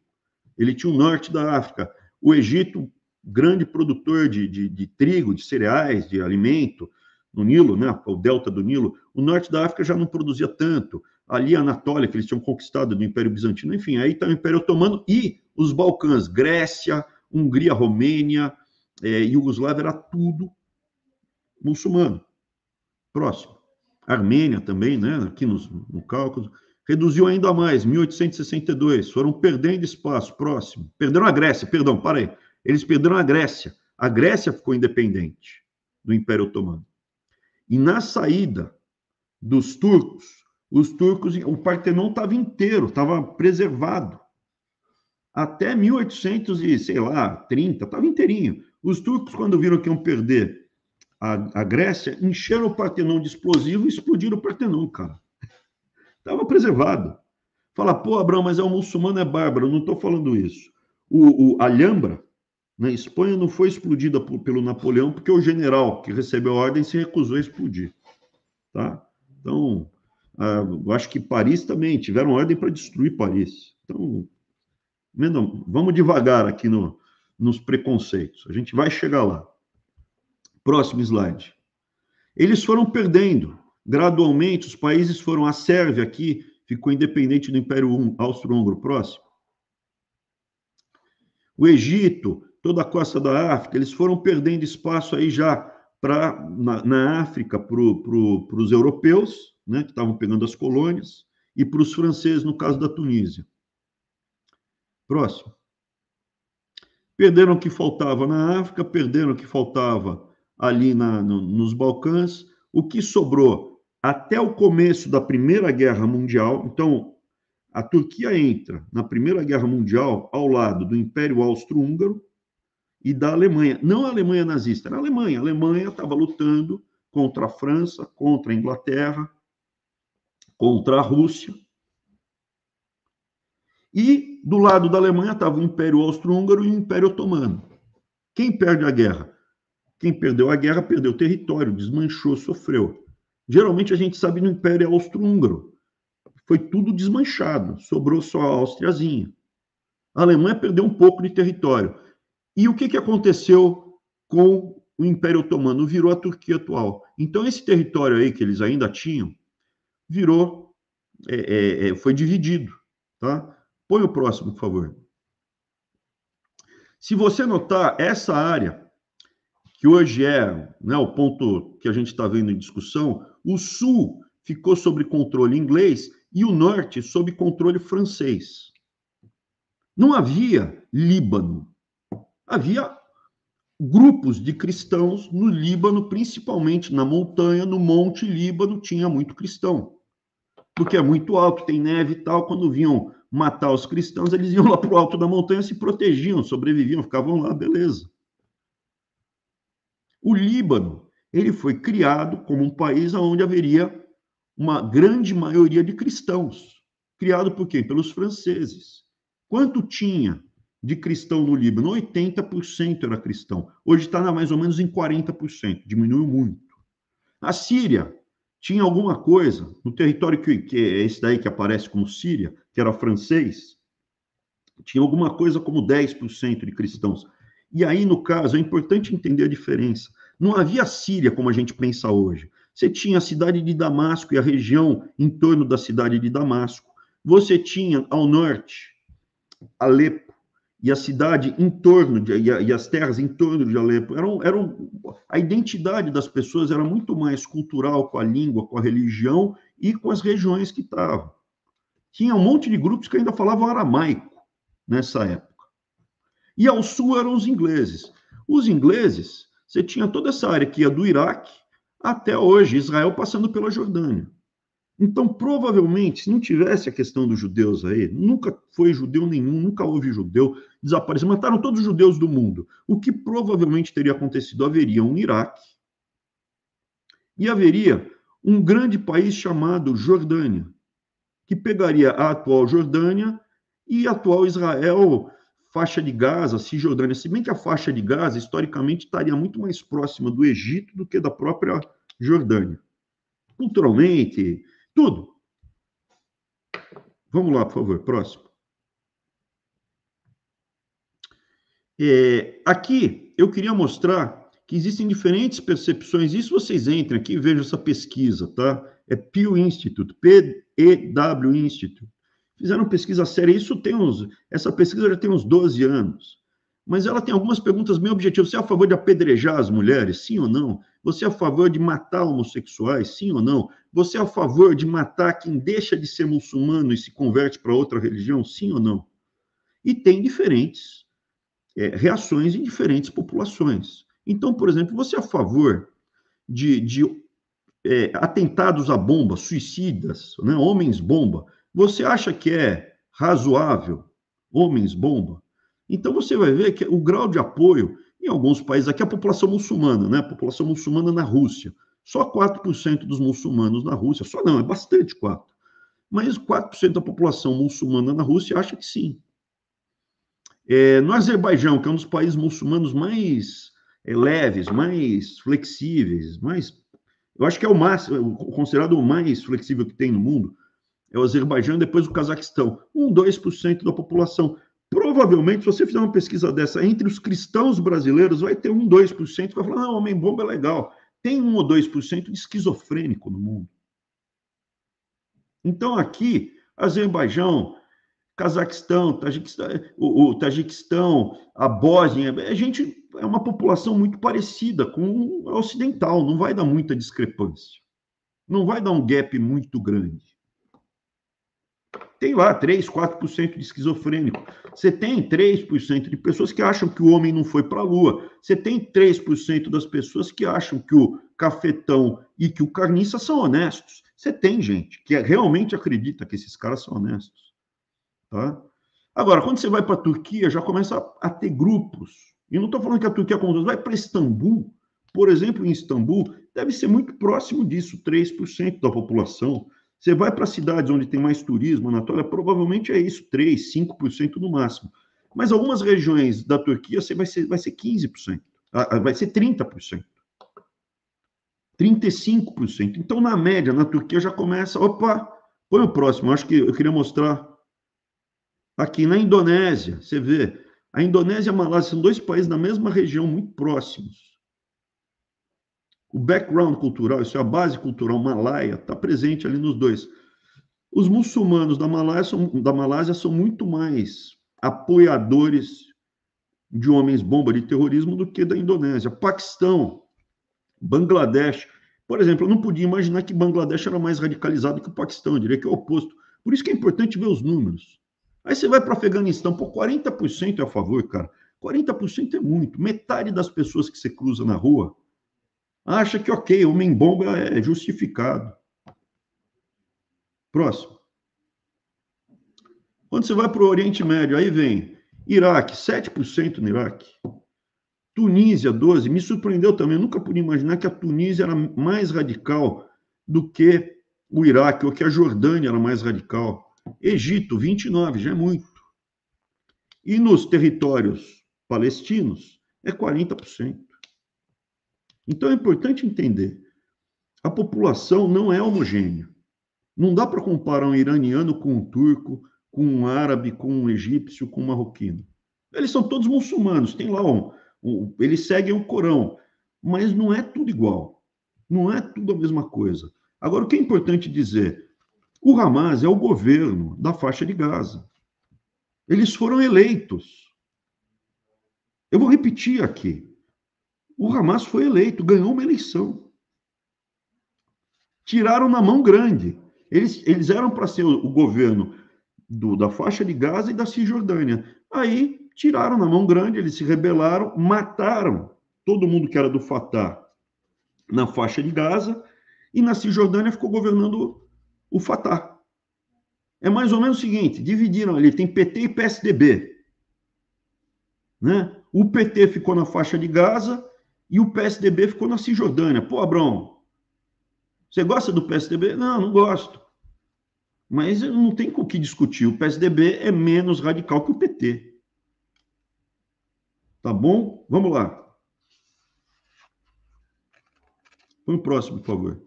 ele tinha o norte da África. O Egito, grande produtor de, de, de trigo, de cereais, de alimento, no Nilo, né, o delta do Nilo. O norte da África já não produzia tanto ali a Anatólia, que eles tinham conquistado do Império Bizantino, enfim, aí está o Império Otomano e os Balcãs, Grécia, Hungria, Romênia, é, Iugoslávia, era tudo muçulmano. Próximo. Armênia também, né, aqui nos, no cálculo, reduziu ainda mais, 1862, foram perdendo espaço, próximo. Perderam a Grécia, perdão, para aí. Eles perderam a Grécia. A Grécia ficou independente do Império Otomano. E na saída dos turcos, os turcos, o Partenon estava inteiro, estava preservado. Até 1800 e, sei lá, 30, estava inteirinho. Os turcos, quando viram que iam perder a, a Grécia, encheram o Partenon de explosivo e explodiram o Partenon, cara. Estava preservado. Fala, pô, Abraão, mas é um muçulmano, é bárbaro. Eu não estou falando isso. O, o Alhambra, na Espanha, não foi explodida por, pelo Napoleão, porque o general que recebeu a ordem se recusou a explodir. Tá? Então, ah, acho que Paris também, tiveram ordem para destruir Paris. Então, vamos devagar aqui no, nos preconceitos. A gente vai chegar lá. Próximo slide. Eles foram perdendo. Gradualmente, os países foram. A Sérvia aqui ficou independente do Império Austro-Húngaro próximo. O Egito, toda a costa da África, eles foram perdendo espaço aí já para na, na África para pro, os europeus né, que estavam pegando as colônias, e para os franceses, no caso da Tunísia. Próximo. Perderam o que faltava na África, perderam o que faltava ali na, no, nos Balcãs, o que sobrou até o começo da Primeira Guerra Mundial. Então, a Turquia entra na Primeira Guerra Mundial ao lado do Império Austro-Húngaro e da Alemanha. Não a Alemanha nazista, era a Alemanha. A Alemanha estava lutando contra a França, contra a Inglaterra, contra a Rússia. E do lado da Alemanha estava o Império Austro-Húngaro e o Império Otomano. Quem perde a guerra? Quem perdeu a guerra perdeu território, desmanchou, sofreu. Geralmente a gente sabe no Império Austro-Húngaro. Foi tudo desmanchado, sobrou só a Áustriazinha. A Alemanha perdeu um pouco de território. E o que, que aconteceu com o Império Otomano? Virou a Turquia atual. Então, esse território aí que eles ainda tinham, virou, é, é, é, foi dividido. Tá? Põe o próximo, por favor. Se você notar, essa área, que hoje é né, o ponto que a gente está vendo em discussão, o sul ficou sob controle inglês e o norte sob controle francês. Não havia Líbano. Havia grupos de cristãos no Líbano, principalmente na montanha, no Monte Líbano, tinha muito cristão porque é muito alto, tem neve e tal. Quando vinham matar os cristãos, eles iam lá para o alto da montanha, se protegiam, sobreviviam, ficavam lá, beleza. O Líbano, ele foi criado como um país onde haveria uma grande maioria de cristãos. Criado por quem? Pelos franceses. Quanto tinha de cristão no Líbano? 80% era cristão. Hoje está mais ou menos em 40%, diminuiu muito. A Síria, tinha alguma coisa no território que, que é esse daí que aparece como Síria, que era francês, tinha alguma coisa como 10% de cristãos. E aí, no caso, é importante entender a diferença. Não havia Síria como a gente pensa hoje. Você tinha a cidade de Damasco e a região em torno da cidade de Damasco. Você tinha ao norte Alepo, e a cidade em torno de, e, a, e, as terras em torno de Alepo eram, eram a identidade das pessoas era muito mais cultural com a língua, com a religião e com as regiões que estavam. Tinha um monte de grupos que ainda falavam aramaico nessa época. E ao sul eram os ingleses. Os ingleses, você tinha toda essa área que ia do Iraque até hoje, Israel passando pela Jordânia. Então, provavelmente, se não tivesse a questão dos judeus aí, nunca foi judeu nenhum, nunca houve judeu, desapareceu, mataram todos os judeus do mundo. O que provavelmente teria acontecido? Haveria um Iraque e haveria um grande país chamado Jordânia, que pegaria a atual Jordânia e a atual Israel, faixa de Gaza, Cisjordânia. Se bem que a faixa de Gaza, historicamente, estaria muito mais próxima do Egito do que da própria Jordânia. Culturalmente, tudo. Vamos lá, por favor, próximo. É, aqui eu queria mostrar que existem diferentes percepções. Isso vocês entrem aqui e vejam essa pesquisa, tá? É Pew Institute, P-E-W Institute. Fizeram pesquisa séria. Isso tem uns. Essa pesquisa já tem uns 12 anos mas ela tem algumas perguntas bem objetivas. Você é a favor de apedrejar as mulheres? Sim ou não? Você é a favor de matar homossexuais? Sim ou não? Você é a favor de matar quem deixa de ser muçulmano e se converte para outra religião? Sim ou não? E tem diferentes é, reações em diferentes populações. Então, por exemplo, você é a favor de, de é, atentados à bomba, suicidas, né? homens-bomba? Você acha que é razoável homens-bomba? Então você vai ver que o grau de apoio em alguns países, aqui é a população muçulmana, né? A população muçulmana na Rússia. Só 4% dos muçulmanos na Rússia, só não, é bastante 4%. Mas 4% da população muçulmana na Rússia acha que sim. É, no Azerbaijão, que é um dos países muçulmanos mais é, leves, mais flexíveis, mais. Eu acho que é o máximo, é, considerado o mais flexível que tem no mundo, é o Azerbaijão e depois o Cazaquistão. 1, 2% da população. Provavelmente, se você fizer uma pesquisa dessa entre os cristãos brasileiros, vai ter um, 2% que vai falar: não, ah, homem-bomba é legal. Tem um ou 2% de esquizofrênico no mundo. Então, aqui, Azerbaijão, Cazaquistão, Tajiquistão, o, o Tajiquistão, a Bósnia, a gente é uma população muito parecida com a ocidental, não vai dar muita discrepância. Não vai dar um gap muito grande. Tem lá 3, 4% de esquizofrênico. Você tem 3% de pessoas que acham que o homem não foi para a lua. Você tem 3% das pessoas que acham que o cafetão e que o carniça são honestos. Você tem gente que realmente acredita que esses caras são honestos. Tá? Agora, quando você vai para a Turquia, já começa a, ter grupos. E não estou falando que a Turquia é conduz. Vai para Istambul, por exemplo, em Istambul, deve ser muito próximo disso, 3% da população. Você vai para cidades onde tem mais turismo, Anatolia, provavelmente é isso, 3, 5% no máximo. Mas algumas regiões da Turquia você vai ser, vai ser 15%, vai ser 30%. 35%. Então, na média, na Turquia já começa. Opa, põe o próximo. Acho que eu queria mostrar. Aqui na Indonésia, você vê. A Indonésia e a Malásia são dois países na mesma região, muito próximos. O background cultural, isso é a base cultural malaia, está presente ali nos dois. Os muçulmanos da Malásia, são, da Malásia são muito mais apoiadores de homens-bomba de terrorismo do que da Indonésia. Paquistão, Bangladesh. Por exemplo, eu não podia imaginar que Bangladesh era mais radicalizado que o Paquistão, eu diria que é o oposto. Por isso que é importante ver os números. Aí você vai para o Afeganistão, pô, 40% é a favor, cara. 40% é muito. Metade das pessoas que você cruza na rua acha que, ok, homem bomba é justificado. Próximo. Quando você vai para o Oriente Médio, aí vem Iraque, 7% no Iraque. Tunísia, 12%. Me surpreendeu também, eu nunca pude imaginar que a Tunísia era mais radical do que o Iraque, ou que a Jordânia era mais radical. Egito, 29%, já é muito. E nos territórios palestinos, é 40%. Então é importante entender: a população não é homogênea. Não dá para comparar um iraniano com um turco, com um árabe, com um egípcio, com um marroquino. Eles são todos muçulmanos, tem lá um, um, eles seguem o Corão, mas não é tudo igual. Não é tudo a mesma coisa. Agora, o que é importante dizer? O Hamas é o governo da faixa de Gaza. Eles foram eleitos. Eu vou repetir aqui o Hamas foi eleito, ganhou uma eleição. Tiraram na mão grande. Eles, eles eram para ser o, governo do, da faixa de Gaza e da Cisjordânia. Aí tiraram na mão grande, eles se rebelaram, mataram todo mundo que era do Fatah na faixa de Gaza e na Cisjordânia ficou governando o Fatah. É mais ou menos o seguinte: dividiram ali, tem PT e PSDB. Né? O PT ficou na faixa de Gaza e o PSDB ficou na Cisjordânia. Pô, Abrão, você gosta do PSDB? Não, não gosto. Mas não tem com o que discutir. O PSDB é menos radical que o PT. Tá bom? Vamos lá. Põe o próximo, por favor.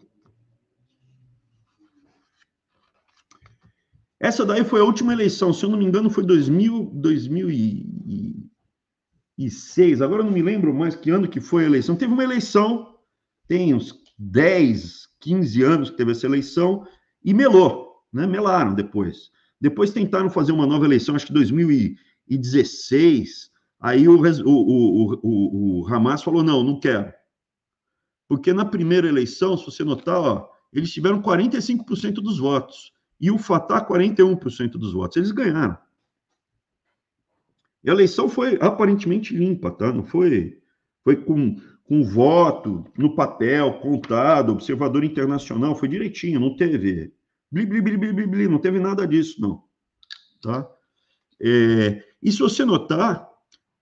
Essa daí foi a última eleição, se eu não me engano, foi 2000, 2000 e 2006, agora eu não me lembro mais que ano que foi a eleição. Teve uma eleição, tem uns 10, 15 anos que teve essa eleição, e melou, né? Melaram depois. Depois tentaram fazer uma nova eleição, acho que 2016. Aí o, o, o, o, Hamas falou: não, não quero. Porque na primeira eleição, se você notar, ó, eles tiveram 45% dos votos e o Fatah 41% dos votos. Eles ganharam. E a eleição foi aparentemente limpa, tá? Não foi, foi com, com voto no papel, contado, observador internacional, foi direitinho, não teve bli, bli, bli, bli, bli, não teve nada disso, não. Tá? É, e se você notar,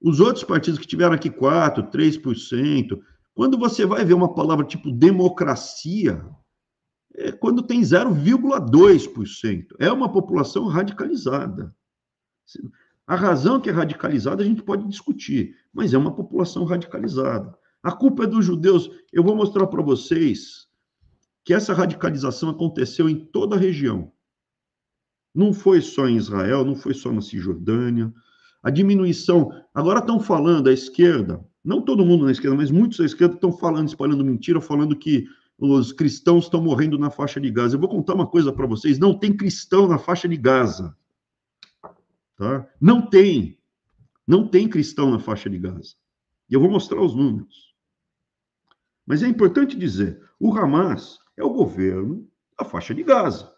os outros partidos que tiveram aqui 4%, 3%, quando você vai ver uma palavra tipo democracia, é quando tem 0,2%. É uma população radicalizada. A razão que é radicalizada a gente pode discutir, mas é uma população radicalizada. A culpa é dos judeus. Eu vou mostrar para vocês que essa radicalização aconteceu em toda a região. Não foi só em Israel, não foi só na Cisjordânia. A diminuição. Agora estão falando, a esquerda, não todo mundo na esquerda, mas muitos da esquerda estão falando, espalhando mentira, falando que os cristãos estão morrendo na faixa de Gaza. Eu vou contar uma coisa para vocês: não tem cristão na faixa de Gaza. Tá? Não tem, não tem cristão na faixa de Gaza. E eu vou mostrar os números. Mas é importante dizer, o Hamas é o governo da faixa de Gaza.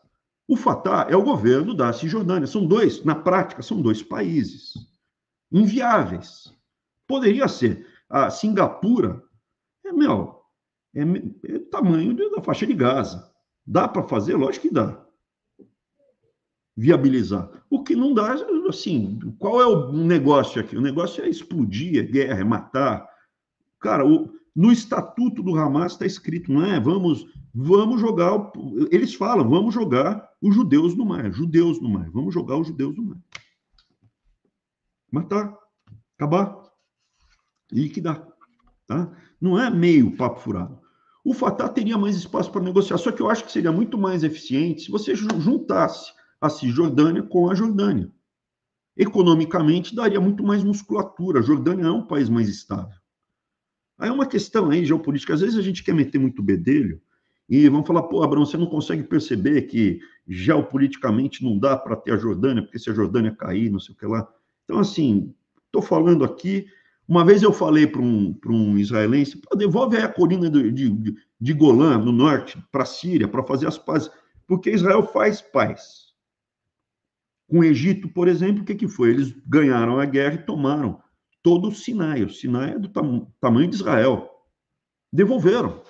O Fatah é o governo da Cisjordânia. São dois, na prática, são dois países inviáveis. Poderia ser a Singapura, é, meu, é, é o tamanho da faixa de Gaza. Dá para fazer? Lógico que dá viabilizar. O que não dá, assim, qual é o negócio aqui? O negócio é explodir, é guerra, é matar. Cara, o, no estatuto do Hamas está escrito, não é? Vamos, vamos jogar. Eles falam, vamos jogar os judeus no mar, judeus no mar, vamos jogar os judeus no mar. Matar, acabar, liquidar. Tá? Não é meio papo furado. O Fatah teria mais espaço para negociar, só que eu acho que seria muito mais eficiente se você juntasse a Cisjordânia com a Jordânia. Economicamente, daria muito mais musculatura. A Jordânia é um país mais estável. Aí é uma questão aí geopolítica. Às vezes a gente quer meter muito bedelho e vão falar, pô, Abraão, você não consegue perceber que geopoliticamente não dá para ter a Jordânia, porque se a Jordânia cair, não sei o que lá. Então, assim, estou falando aqui. Uma vez eu falei para um, um israelense, devolve aí a colina de, de, de Golã, no norte, para a Síria, para fazer as pazes, porque Israel faz paz. Com o Egito, por exemplo, o que, que foi? Eles ganharam a guerra e tomaram todo o Sinai. O Sinai é do tam tamanho de Israel. Devolveram.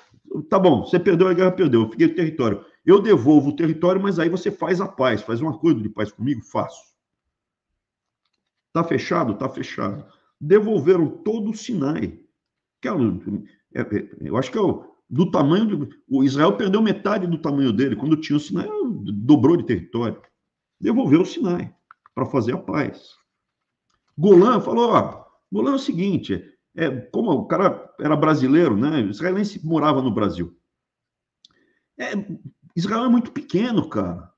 Tá bom, você perdeu a guerra, perdeu, eu fiquei o território. Eu devolvo o território, mas aí você faz a paz, faz um acordo de paz comigo, faço. Tá fechado? Tá fechado. Devolveram todo o Sinai. Que é, é, é, eu acho que é o, do tamanho. do o Israel perdeu metade do tamanho dele. Quando tinha o Sinai, dobrou de território devolveu o Sinai para fazer a paz. Golan falou, ó, Golan é o seguinte, é, como o cara era brasileiro, né? Israelense morava no Brasil. É, Israel é muito pequeno, cara.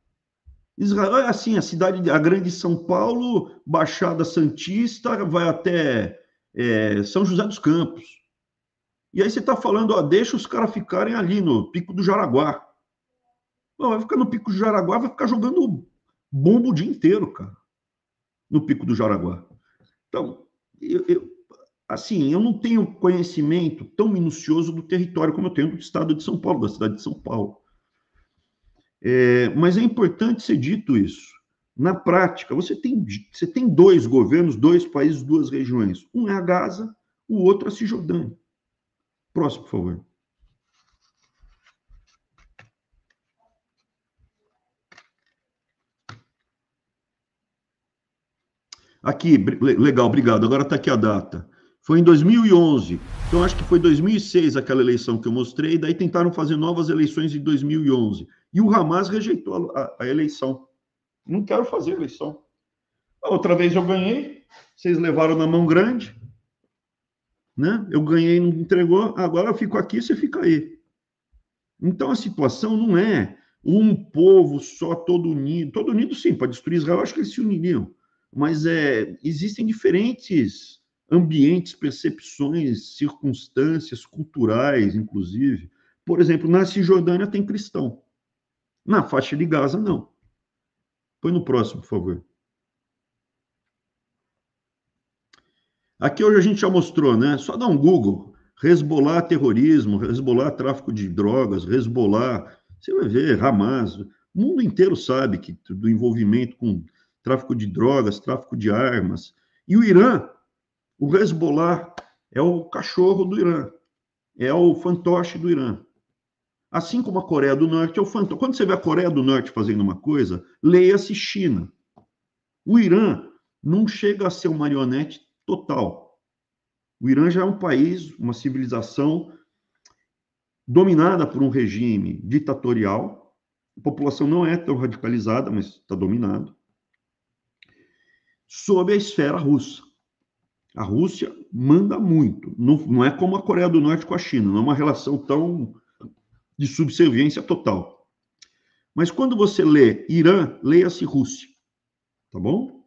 Israel é assim, a cidade, a grande São Paulo, Baixada Santista, vai até é, São José dos Campos. E aí você está falando, ó, deixa os caras ficarem ali no Pico do Jaraguá. vai ficar no Pico do Jaraguá, vai ficar jogando bomba o dia inteiro, cara, no Pico do Jaraguá. Então, eu, eu, assim, eu não tenho conhecimento tão minucioso do território como eu tenho do estado de São Paulo, da cidade de São Paulo. É, mas é importante ser dito isso. Na prática, você tem, você tem dois governos, dois países, duas regiões. Um é a Gaza, o outro é a Cisjordânia. Próximo, por favor. Aqui, legal, obrigado. Agora está aqui a data. Foi em 2011. Então, acho que foi 2006 aquela eleição que eu mostrei. Daí tentaram fazer novas eleições em 2011. E o Hamas rejeitou a, a, a eleição. Não quero fazer eleição. A outra vez eu ganhei. Vocês levaram na mão grande. Né? Eu ganhei, não entregou. Agora eu fico aqui, você fica aí. Então, a situação não é um povo só, todo unido. Todo unido, sim, para destruir Israel, acho que eles se uniriam mas é, existem diferentes ambientes, percepções, circunstâncias culturais, inclusive. Por exemplo, na Cisjordânia tem cristão. Na faixa de Gaza, não. Põe no próximo, por favor. Aqui hoje a gente já mostrou, né? Só dá um Google. resbolar terrorismo, resbolar tráfico de drogas, resbolar. você vai ver, Hamas. O mundo inteiro sabe que do envolvimento com tráfico de drogas, tráfico de armas. E o Irã, o Hezbollah, é o cachorro do Irã, é o fantoche do Irã. Assim como a Coreia do Norte é o fantoche. Quando você vê a Coreia do Norte fazendo uma coisa, leia-se China. O Irã não chega a ser um marionete total. O Irã já é um país, uma civilização dominada por um regime ditatorial. A população não é tão radicalizada, mas está dominado sob a esfera russa. A Rússia manda muito. Não, não é como a Coreia do Norte com a China, não é uma relação tão de subserviência total. Mas quando você lê Irã, leia-se Rússia. Tá bom?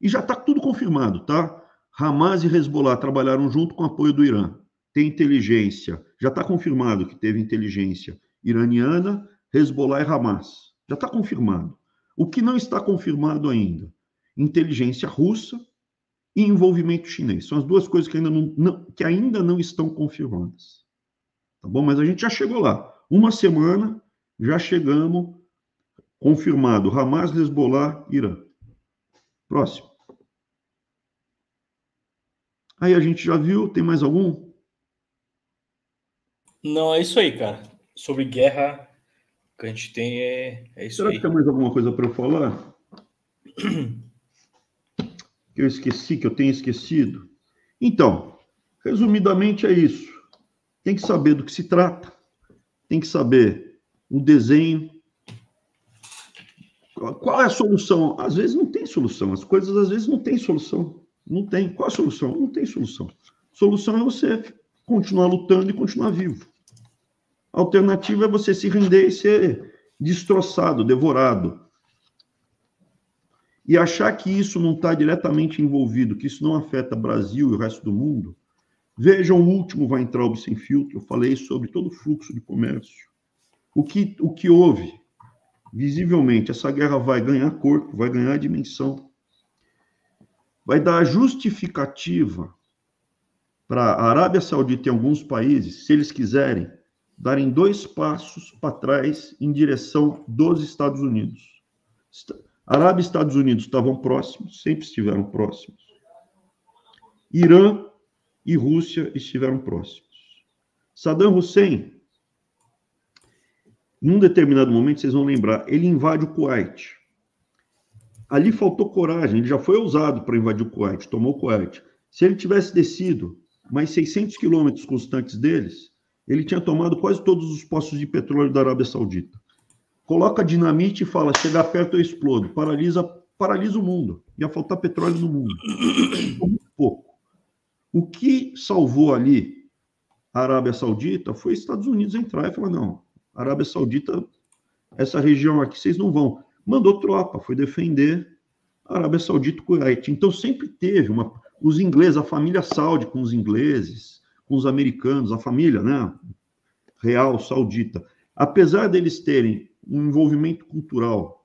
E já está tudo confirmado, tá? Hamas e Hezbollah trabalharam junto com o apoio do Irã. Tem inteligência, já está confirmado que teve inteligência iraniana, Hezbollah e Hamas. Já está confirmado. O que não está confirmado ainda inteligência russa e envolvimento chinês. São as duas coisas que ainda não, não, que ainda não estão confirmadas. Tá bom? Mas a gente já chegou lá. Uma semana, já chegamos, confirmado, Hamas, Hezbollah, Irã. Próximo. Aí a gente já viu, tem mais algum? Não, é isso aí, cara. Sobre guerra que a gente tem é, é isso Será aí. Será que tem mais alguma coisa para eu falar? que eu esqueci, que eu tenho esquecido? Então, resumidamente é isso. Tem que saber do que se trata, tem que saber o desenho. Qual é a solução? Às vezes não tem solução, as coisas às vezes não tem solução. Não tem. Qual a solução? Não tem solução. Solução é você continuar lutando e continuar vivo. A alternativa é você se render e ser destroçado, devorado. E achar que isso não está diretamente envolvido, que isso não afeta Brasil e o resto do mundo, vejam o último Vai entrar o sem filtro, eu falei sobre todo o fluxo de comércio. O que, o que houve? Visivelmente, essa guerra vai ganhar corpo, vai ganhar dimensão, vai dar justificativa para a Arábia Saudita e alguns países, se eles quiserem, darem dois passos para trás em direção dos Estados Unidos. Arábia e Estados Unidos estavam próximos, sempre estiveram próximos. Irã e Rússia estiveram próximos. Saddam Hussein, num determinado momento, vocês vão lembrar, ele invade o Kuwait. Ali faltou coragem, ele já foi ousado para invadir o Kuwait, tomou o Kuwait. Se ele tivesse descido mais 600 quilômetros constantes deles, ele tinha tomado quase todos os postos de petróleo da Arábia Saudita coloca dinamite e fala: chegar perto eu explodo, paralisa, paralisa o mundo. Ia faltar petróleo no mundo. Muito pouco. O que salvou ali a Arábia Saudita foi Estados Unidos entrar e falar: não, Arábia Saudita, essa região aqui vocês não vão. Mandou tropa, foi defender a Arábia Saudita o Kuwait. Então sempre teve uma. Os ingleses, a família Saudi com os ingleses, com os americanos, a família, né? Real saudita. Apesar deles terem um envolvimento cultural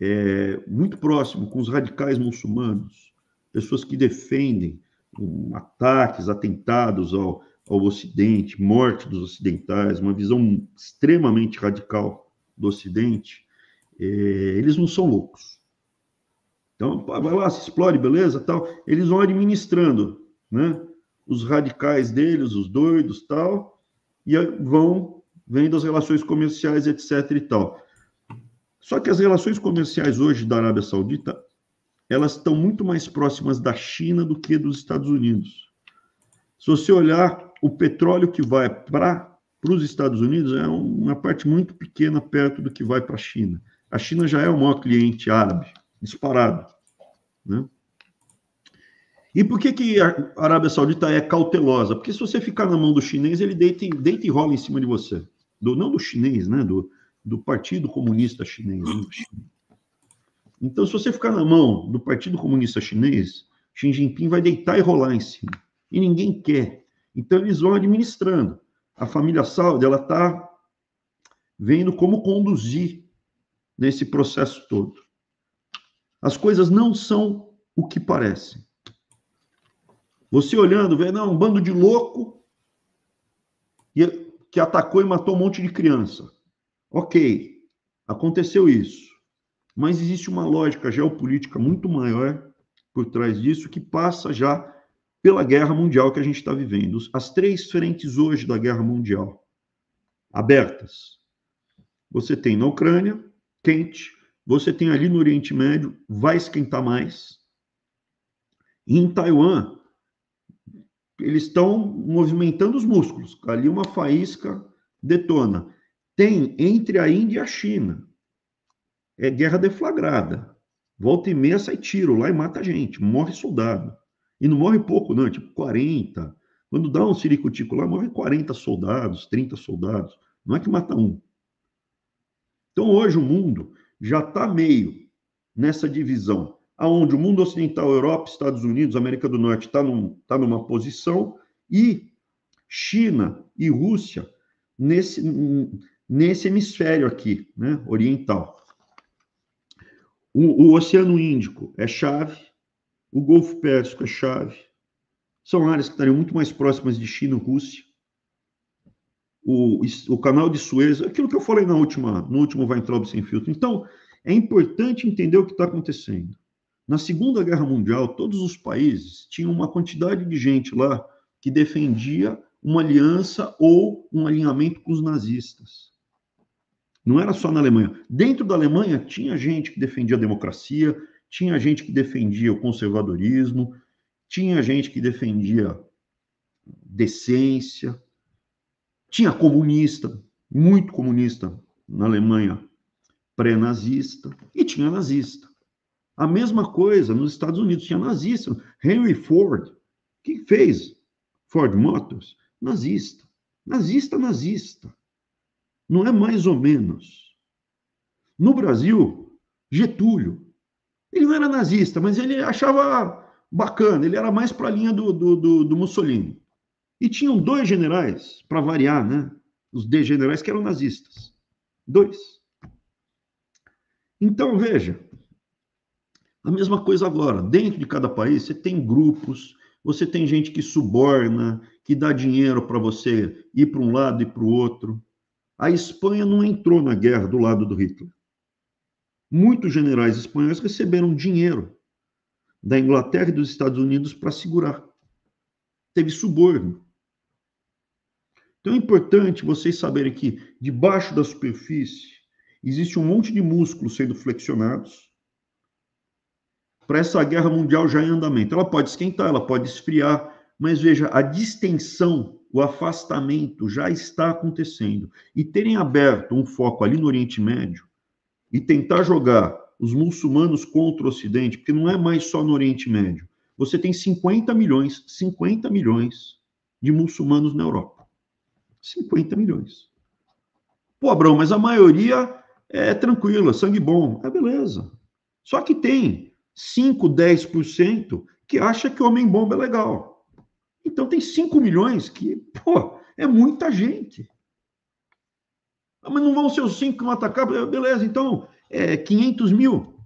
é, muito próximo com os radicais muçulmanos, pessoas que defendem um, ataques, atentados ao, ao Ocidente, morte dos ocidentais, uma visão extremamente radical do Ocidente, é, eles não são loucos. Então, vai lá, se explore, beleza, tal. Eles vão administrando, né? Os radicais deles, os doidos, tal, e vão vem das relações comerciais, etc. e tal. Só que as relações comerciais hoje da Arábia Saudita, elas estão muito mais próximas da China do que dos Estados Unidos. Se você olhar o petróleo que vai para os Estados Unidos, é uma parte muito pequena perto do que vai para a China. A China já é o maior cliente árabe, disparado. Né? E por que, que a Arábia Saudita é cautelosa? Porque se você ficar na mão do chinês, ele deita, deita e rola em cima de você do, não do chinês, né? Do, do Partido Comunista Chinês. Então, se você ficar na mão do Partido Comunista Chinês, Xi Jinping vai deitar e rolar em cima. E ninguém quer. Então, eles vão administrando. A família Saud, ela está vendo como conduzir nesse processo todo. As coisas não são o que parecem. Você olhando, vê, não, um bando de louco. E que atacou e matou um monte de criança. Ok, aconteceu isso. Mas existe uma lógica geopolítica muito maior por trás disso que passa já pela guerra mundial que a gente está vivendo. As três frentes hoje da guerra mundial abertas. Você tem na Ucrânia, quente, você tem ali no Oriente Médio, vai esquentar mais. E em Taiwan, eles estão movimentando os músculos. Ali uma faísca detona. Tem entre a Índia e a China. É guerra deflagrada. Volta e meia sai tiro lá e mata gente. Morre soldado. E não morre pouco, não. É tipo 40. Quando dá um ciricutico lá, morre 40 soldados, 30 soldados. Não é que mata um. Então hoje o mundo já está meio nessa divisão aonde o mundo ocidental, Europa, Estados Unidos, América do Norte está num, tá numa posição e China e Rússia nesse, nesse hemisfério aqui, né, oriental. O, o Oceano Índico é chave, o Golfo Pérsico é chave. São áreas que estariam muito mais próximas de China e Rússia. O, o canal de Suez, aquilo que eu falei na última, no último Vai Sem Filtro. Então, é importante entender o que está acontecendo. Na Segunda Guerra Mundial, todos os países tinham uma quantidade de gente lá que defendia uma aliança ou um alinhamento com os nazistas. Não era só na Alemanha. Dentro da Alemanha, tinha gente que defendia a democracia, tinha gente que defendia o conservadorismo, tinha gente que defendia decência, tinha comunista, muito comunista na Alemanha pré-nazista, e tinha nazista. A mesma coisa nos Estados Unidos, tinha nazista. Henry Ford, que fez Ford Motors? Nazista. Nazista, nazista. Não é mais ou menos. No Brasil, Getúlio. Ele não era nazista, mas ele achava bacana, ele era mais para a linha do, do, do, do Mussolini. E tinham dois generais, para variar, né? Os de generais que eram nazistas. Dois. Então, veja, a mesma coisa agora, dentro de cada país você tem grupos, você tem gente que suborna, que dá dinheiro para você ir para um lado e para o outro. A Espanha não entrou na guerra do lado do Hitler. Muitos generais espanhóis receberam dinheiro da Inglaterra e dos Estados Unidos para segurar. Teve suborno. Então é importante vocês saberem que debaixo da superfície existe um monte de músculos sendo flexionados para essa guerra mundial já em andamento. Ela pode esquentar, ela pode esfriar, mas veja, a distensão, o afastamento já está acontecendo. E terem aberto um foco ali no Oriente Médio e tentar jogar os muçulmanos contra o Ocidente, porque não é mais só no Oriente Médio. Você tem 50 milhões, 50 milhões de muçulmanos na Europa. 50 milhões. Pô, Abrão, mas a maioria é tranquila, sangue bom. É beleza. Só que tem 5, 10% que acha que homem-bomba é legal. Então tem 5 milhões que, pô, é muita gente. Ah, mas não vão ser os 5 que vão atacar? Beleza, então é 500 mil,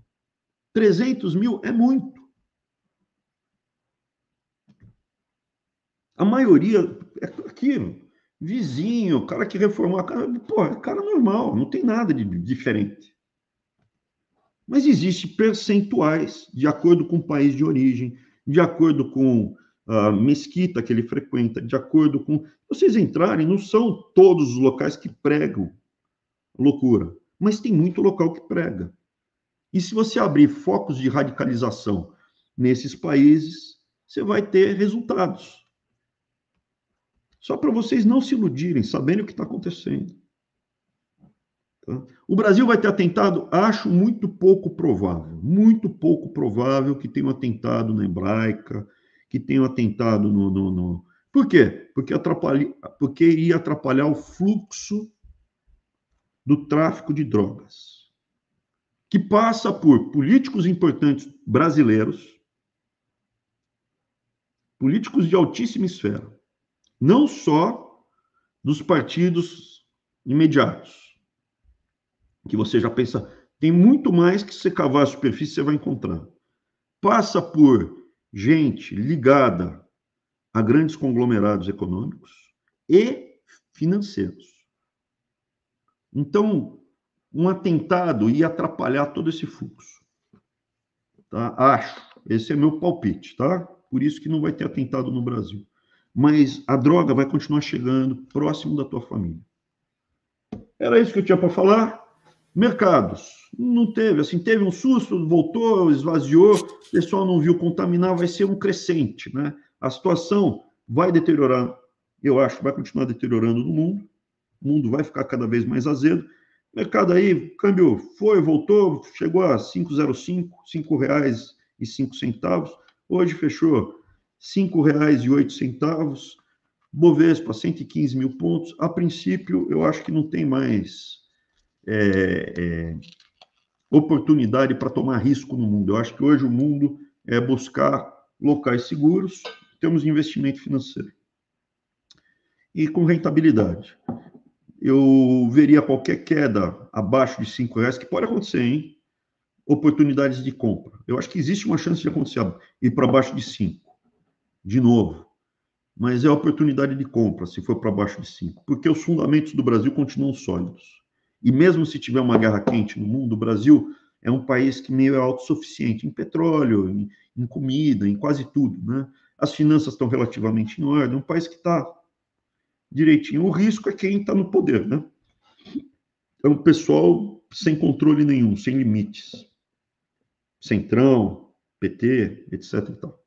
300 mil é muito. A maioria, é aqui, vizinho, cara que reformou a casa, pô, é cara normal, não tem nada de diferente. Mas existe percentuais, de acordo com o país de origem, de acordo com a mesquita que ele frequenta, de acordo com. Vocês entrarem, não são todos os locais que pregam loucura, mas tem muito local que prega. E se você abrir focos de radicalização nesses países, você vai ter resultados. Só para vocês não se iludirem, sabendo o que está acontecendo. Tá? O Brasil vai ter atentado? Acho muito pouco provável. Muito pouco provável que tenha um atentado na Hebraica, que tenha um atentado no. no, no... Por quê? Porque, Porque ia atrapalhar o fluxo do tráfico de drogas, que passa por políticos importantes brasileiros, políticos de altíssima esfera, não só dos partidos imediatos, que você já pensa, tem muito mais que você cavar a superfície, você vai encontrar. Passa por gente ligada a grandes conglomerados econômicos e financeiros. Então, um atentado ia atrapalhar todo esse fluxo. Tá? Acho. Esse é meu palpite, tá? Por isso que não vai ter atentado no Brasil. Mas a droga vai continuar chegando próximo da tua família. Era isso que eu tinha para falar. Mercados, não teve, assim, teve um susto, voltou, esvaziou, o pessoal não viu contaminar, vai ser um crescente, né? A situação vai deteriorar, eu acho, vai continuar deteriorando no mundo, o mundo vai ficar cada vez mais azedo. Mercado aí, câmbio foi, voltou, chegou a 5,05, R$ reais e cinco centavos. Hoje fechou cinco reais e oito centavos. Bovespa 115 mil pontos. A princípio, eu acho que não tem mais é, é, oportunidade para tomar risco no mundo. Eu acho que hoje o mundo é buscar locais seguros, temos investimento financeiro e com rentabilidade. Eu veria qualquer queda abaixo de cinco reais, que pode acontecer, hein? Oportunidades de compra. Eu acho que existe uma chance de acontecer ir para baixo de cinco, de novo. Mas é oportunidade de compra se for para baixo de cinco, porque os fundamentos do Brasil continuam sólidos. E mesmo se tiver uma guerra quente no mundo, o Brasil é um país que meio é autossuficiente em petróleo, em, em comida, em quase tudo, né? As finanças estão relativamente em ordem, um país que está direitinho. O risco é quem está no poder, né? É um pessoal sem controle nenhum, sem limites. Centrão, PT, etc e tal.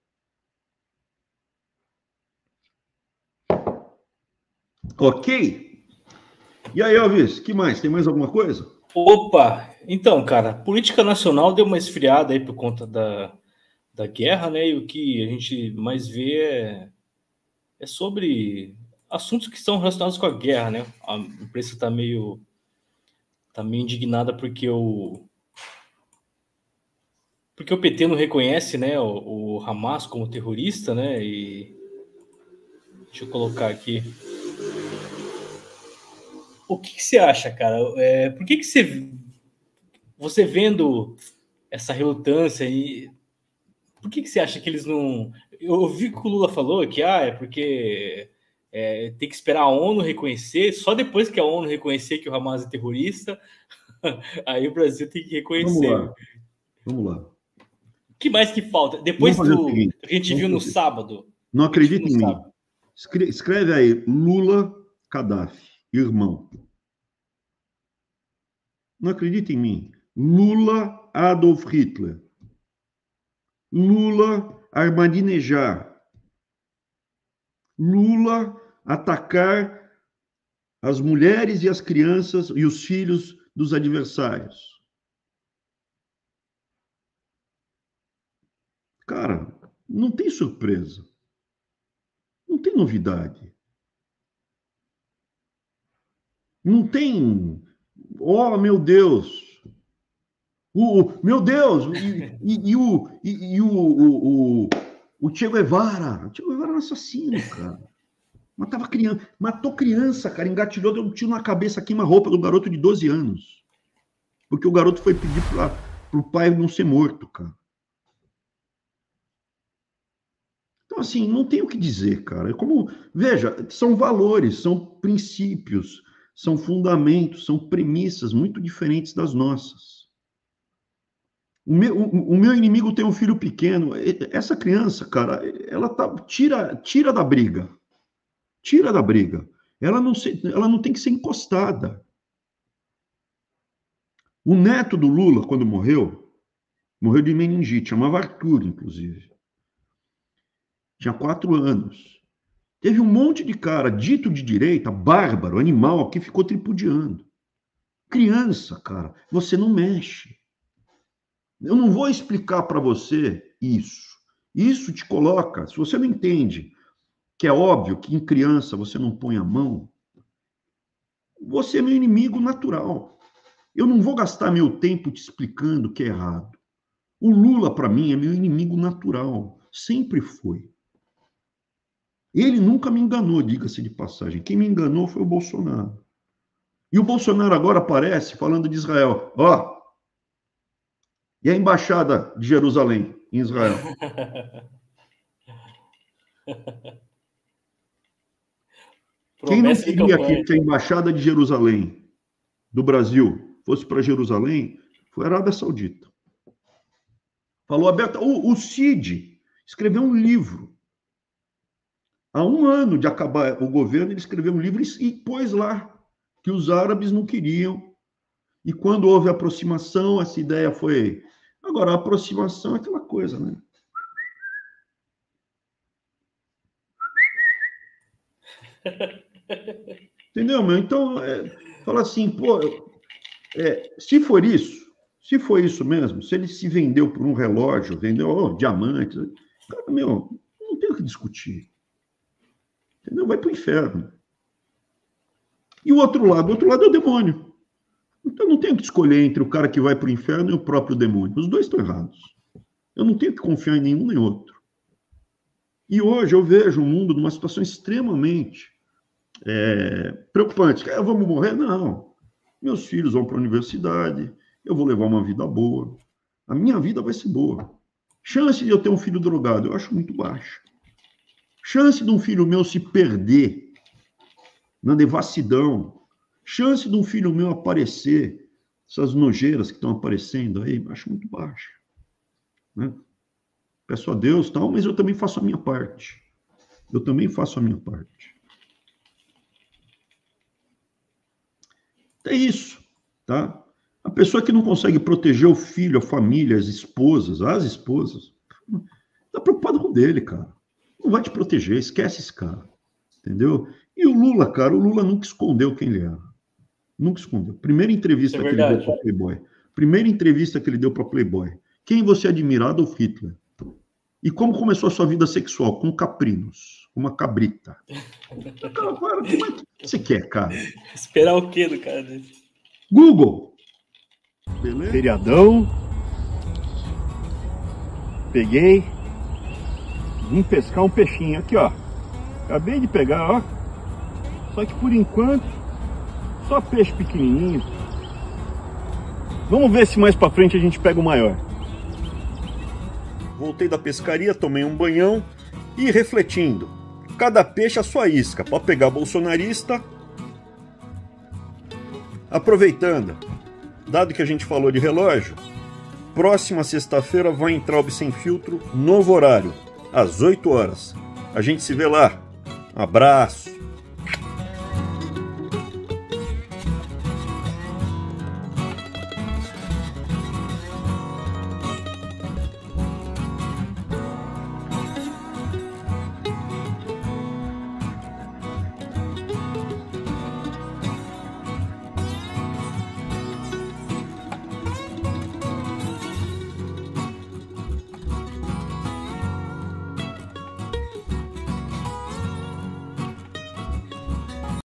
Ok? E aí, Elvis, que mais? Tem mais alguma coisa? Opa! Então, cara, a política nacional deu uma esfriada aí por conta da, da guerra, né? E o que a gente mais vê é, é sobre assuntos que são relacionados com a guerra, né? A imprensa tá meio, tá meio indignada porque o, porque o PT não reconhece né, o, o Hamas como terrorista, né? E deixa eu colocar aqui. O que, que você acha, cara? É, por que, que você, você vendo essa relutância e por que, que você acha que eles não. Eu ouvi que o Lula falou que ah, é porque é, tem que esperar a ONU reconhecer, só depois que a ONU reconhecer que o Hamas é terrorista, aí o Brasil tem que reconhecer. Vamos lá. Vamos lá. O que mais que falta? Depois do que a gente Vamos viu no sábado. Não acredito em mim. Escreve aí, Lula Gaddafi irmão. Não acredita em mim. Lula Adolf Hitler. Lula armadinejar. Lula atacar as mulheres e as crianças e os filhos dos adversários. Cara, não tem surpresa. Não tem novidade. Não tem. Oh, meu Deus! O, meu Deus! E, e, e o, e, e, o, o, o, o Che Guevara? O Che Guevara era um assassino, cara. Matava criança, matou criança, cara, engatilhou, deu um tiro na cabeça, queima a roupa do garoto de 12 anos. Porque o garoto foi pedir pra, pro pai não ser morto, cara. Então, assim, não tem o que dizer, cara. É como, veja, são valores, são princípios, são fundamentos, são premissas muito diferentes das nossas. O meu, o, o meu inimigo tem um filho pequeno. Essa criança, cara, ela tá, tira, tira da briga. Tira da briga. Ela não, se, ela não tem que ser encostada. O neto do Lula, quando morreu, morreu de meningite, chamava Arthur, inclusive. Tinha quatro anos. Teve um monte de cara dito de direita, bárbaro, animal, que ficou tripudiando. Criança, cara, você não mexe. Eu não vou explicar para você isso. Isso te coloca, se você não entende que é óbvio que em criança você não põe a mão, você é meu inimigo natural. Eu não vou gastar meu tempo te explicando que é errado. O Lula, para mim, é meu inimigo natural. Sempre foi. Ele nunca me enganou, diga-se de passagem. Quem me enganou foi o Bolsonaro. E o Bolsonaro agora aparece falando de Israel. Ó, e a embaixada de Jerusalém em Israel? Quem não queria que, que a embaixada de Jerusalém do Brasil fosse para Jerusalém foi a Arábia Saudita. Falou aberta. O, o Cid escreveu um livro há um ano de acabar o governo, ele escreveu um livro e pôs lá que os árabes não queriam. E quando houve aproximação, essa ideia foi. Agora, a aproximação é aquela coisa, né? Entendeu, meu? Então, é, fala assim, pô, é, se for isso, se for isso mesmo, se ele se vendeu por um relógio, vendeu oh, diamantes, cara, meu, não tem o que discutir. Entendeu? Vai para o inferno. E o outro lado? O outro lado é o demônio. Então eu não tenho que escolher entre o cara que vai para o inferno e o próprio demônio. Os dois estão errados. Eu não tenho que confiar em nenhum nem outro. E hoje eu vejo o mundo numa situação extremamente é, preocupante. Ah, vamos morrer? Não. Meus filhos vão para a universidade, eu vou levar uma vida boa. A minha vida vai ser boa. Chance de eu ter um filho drogado, eu acho muito baixa. Chance de um filho meu se perder na devassidão. Chance de um filho meu aparecer, essas nojeiras que estão aparecendo aí, acho muito baixo, Né? Peço a Deus, tal, mas eu também faço a minha parte. Eu também faço a minha parte. É isso, tá? A pessoa que não consegue proteger o filho, a família, as esposas, as esposas, tá preocupado com dele, cara não vai te proteger, esquece esse cara. Entendeu? E o Lula, cara, o Lula nunca escondeu quem ele era. Nunca escondeu. Primeira entrevista é que ele deu para Playboy. Primeira entrevista que ele deu para Playboy. Quem você admirava o Hitler. E como começou a sua vida sexual? Com caprinos, uma cabrita. cara, cara, como é que você quer, cara? Esperar o quê do cara desse? Google! Beleza? Feriadão. Peguei Vim pescar um peixinho aqui, ó. Acabei de pegar, ó. Só que por enquanto, só peixe pequenininho. Vamos ver se mais para frente a gente pega o maior. Voltei da pescaria, tomei um banhão e refletindo. Cada peixe a sua isca, para pegar bolsonarista. Aproveitando, dado que a gente falou de relógio, próxima sexta-feira vai entrar o Sem Filtro, novo horário, às 8 horas. A gente se vê lá. Um abraço.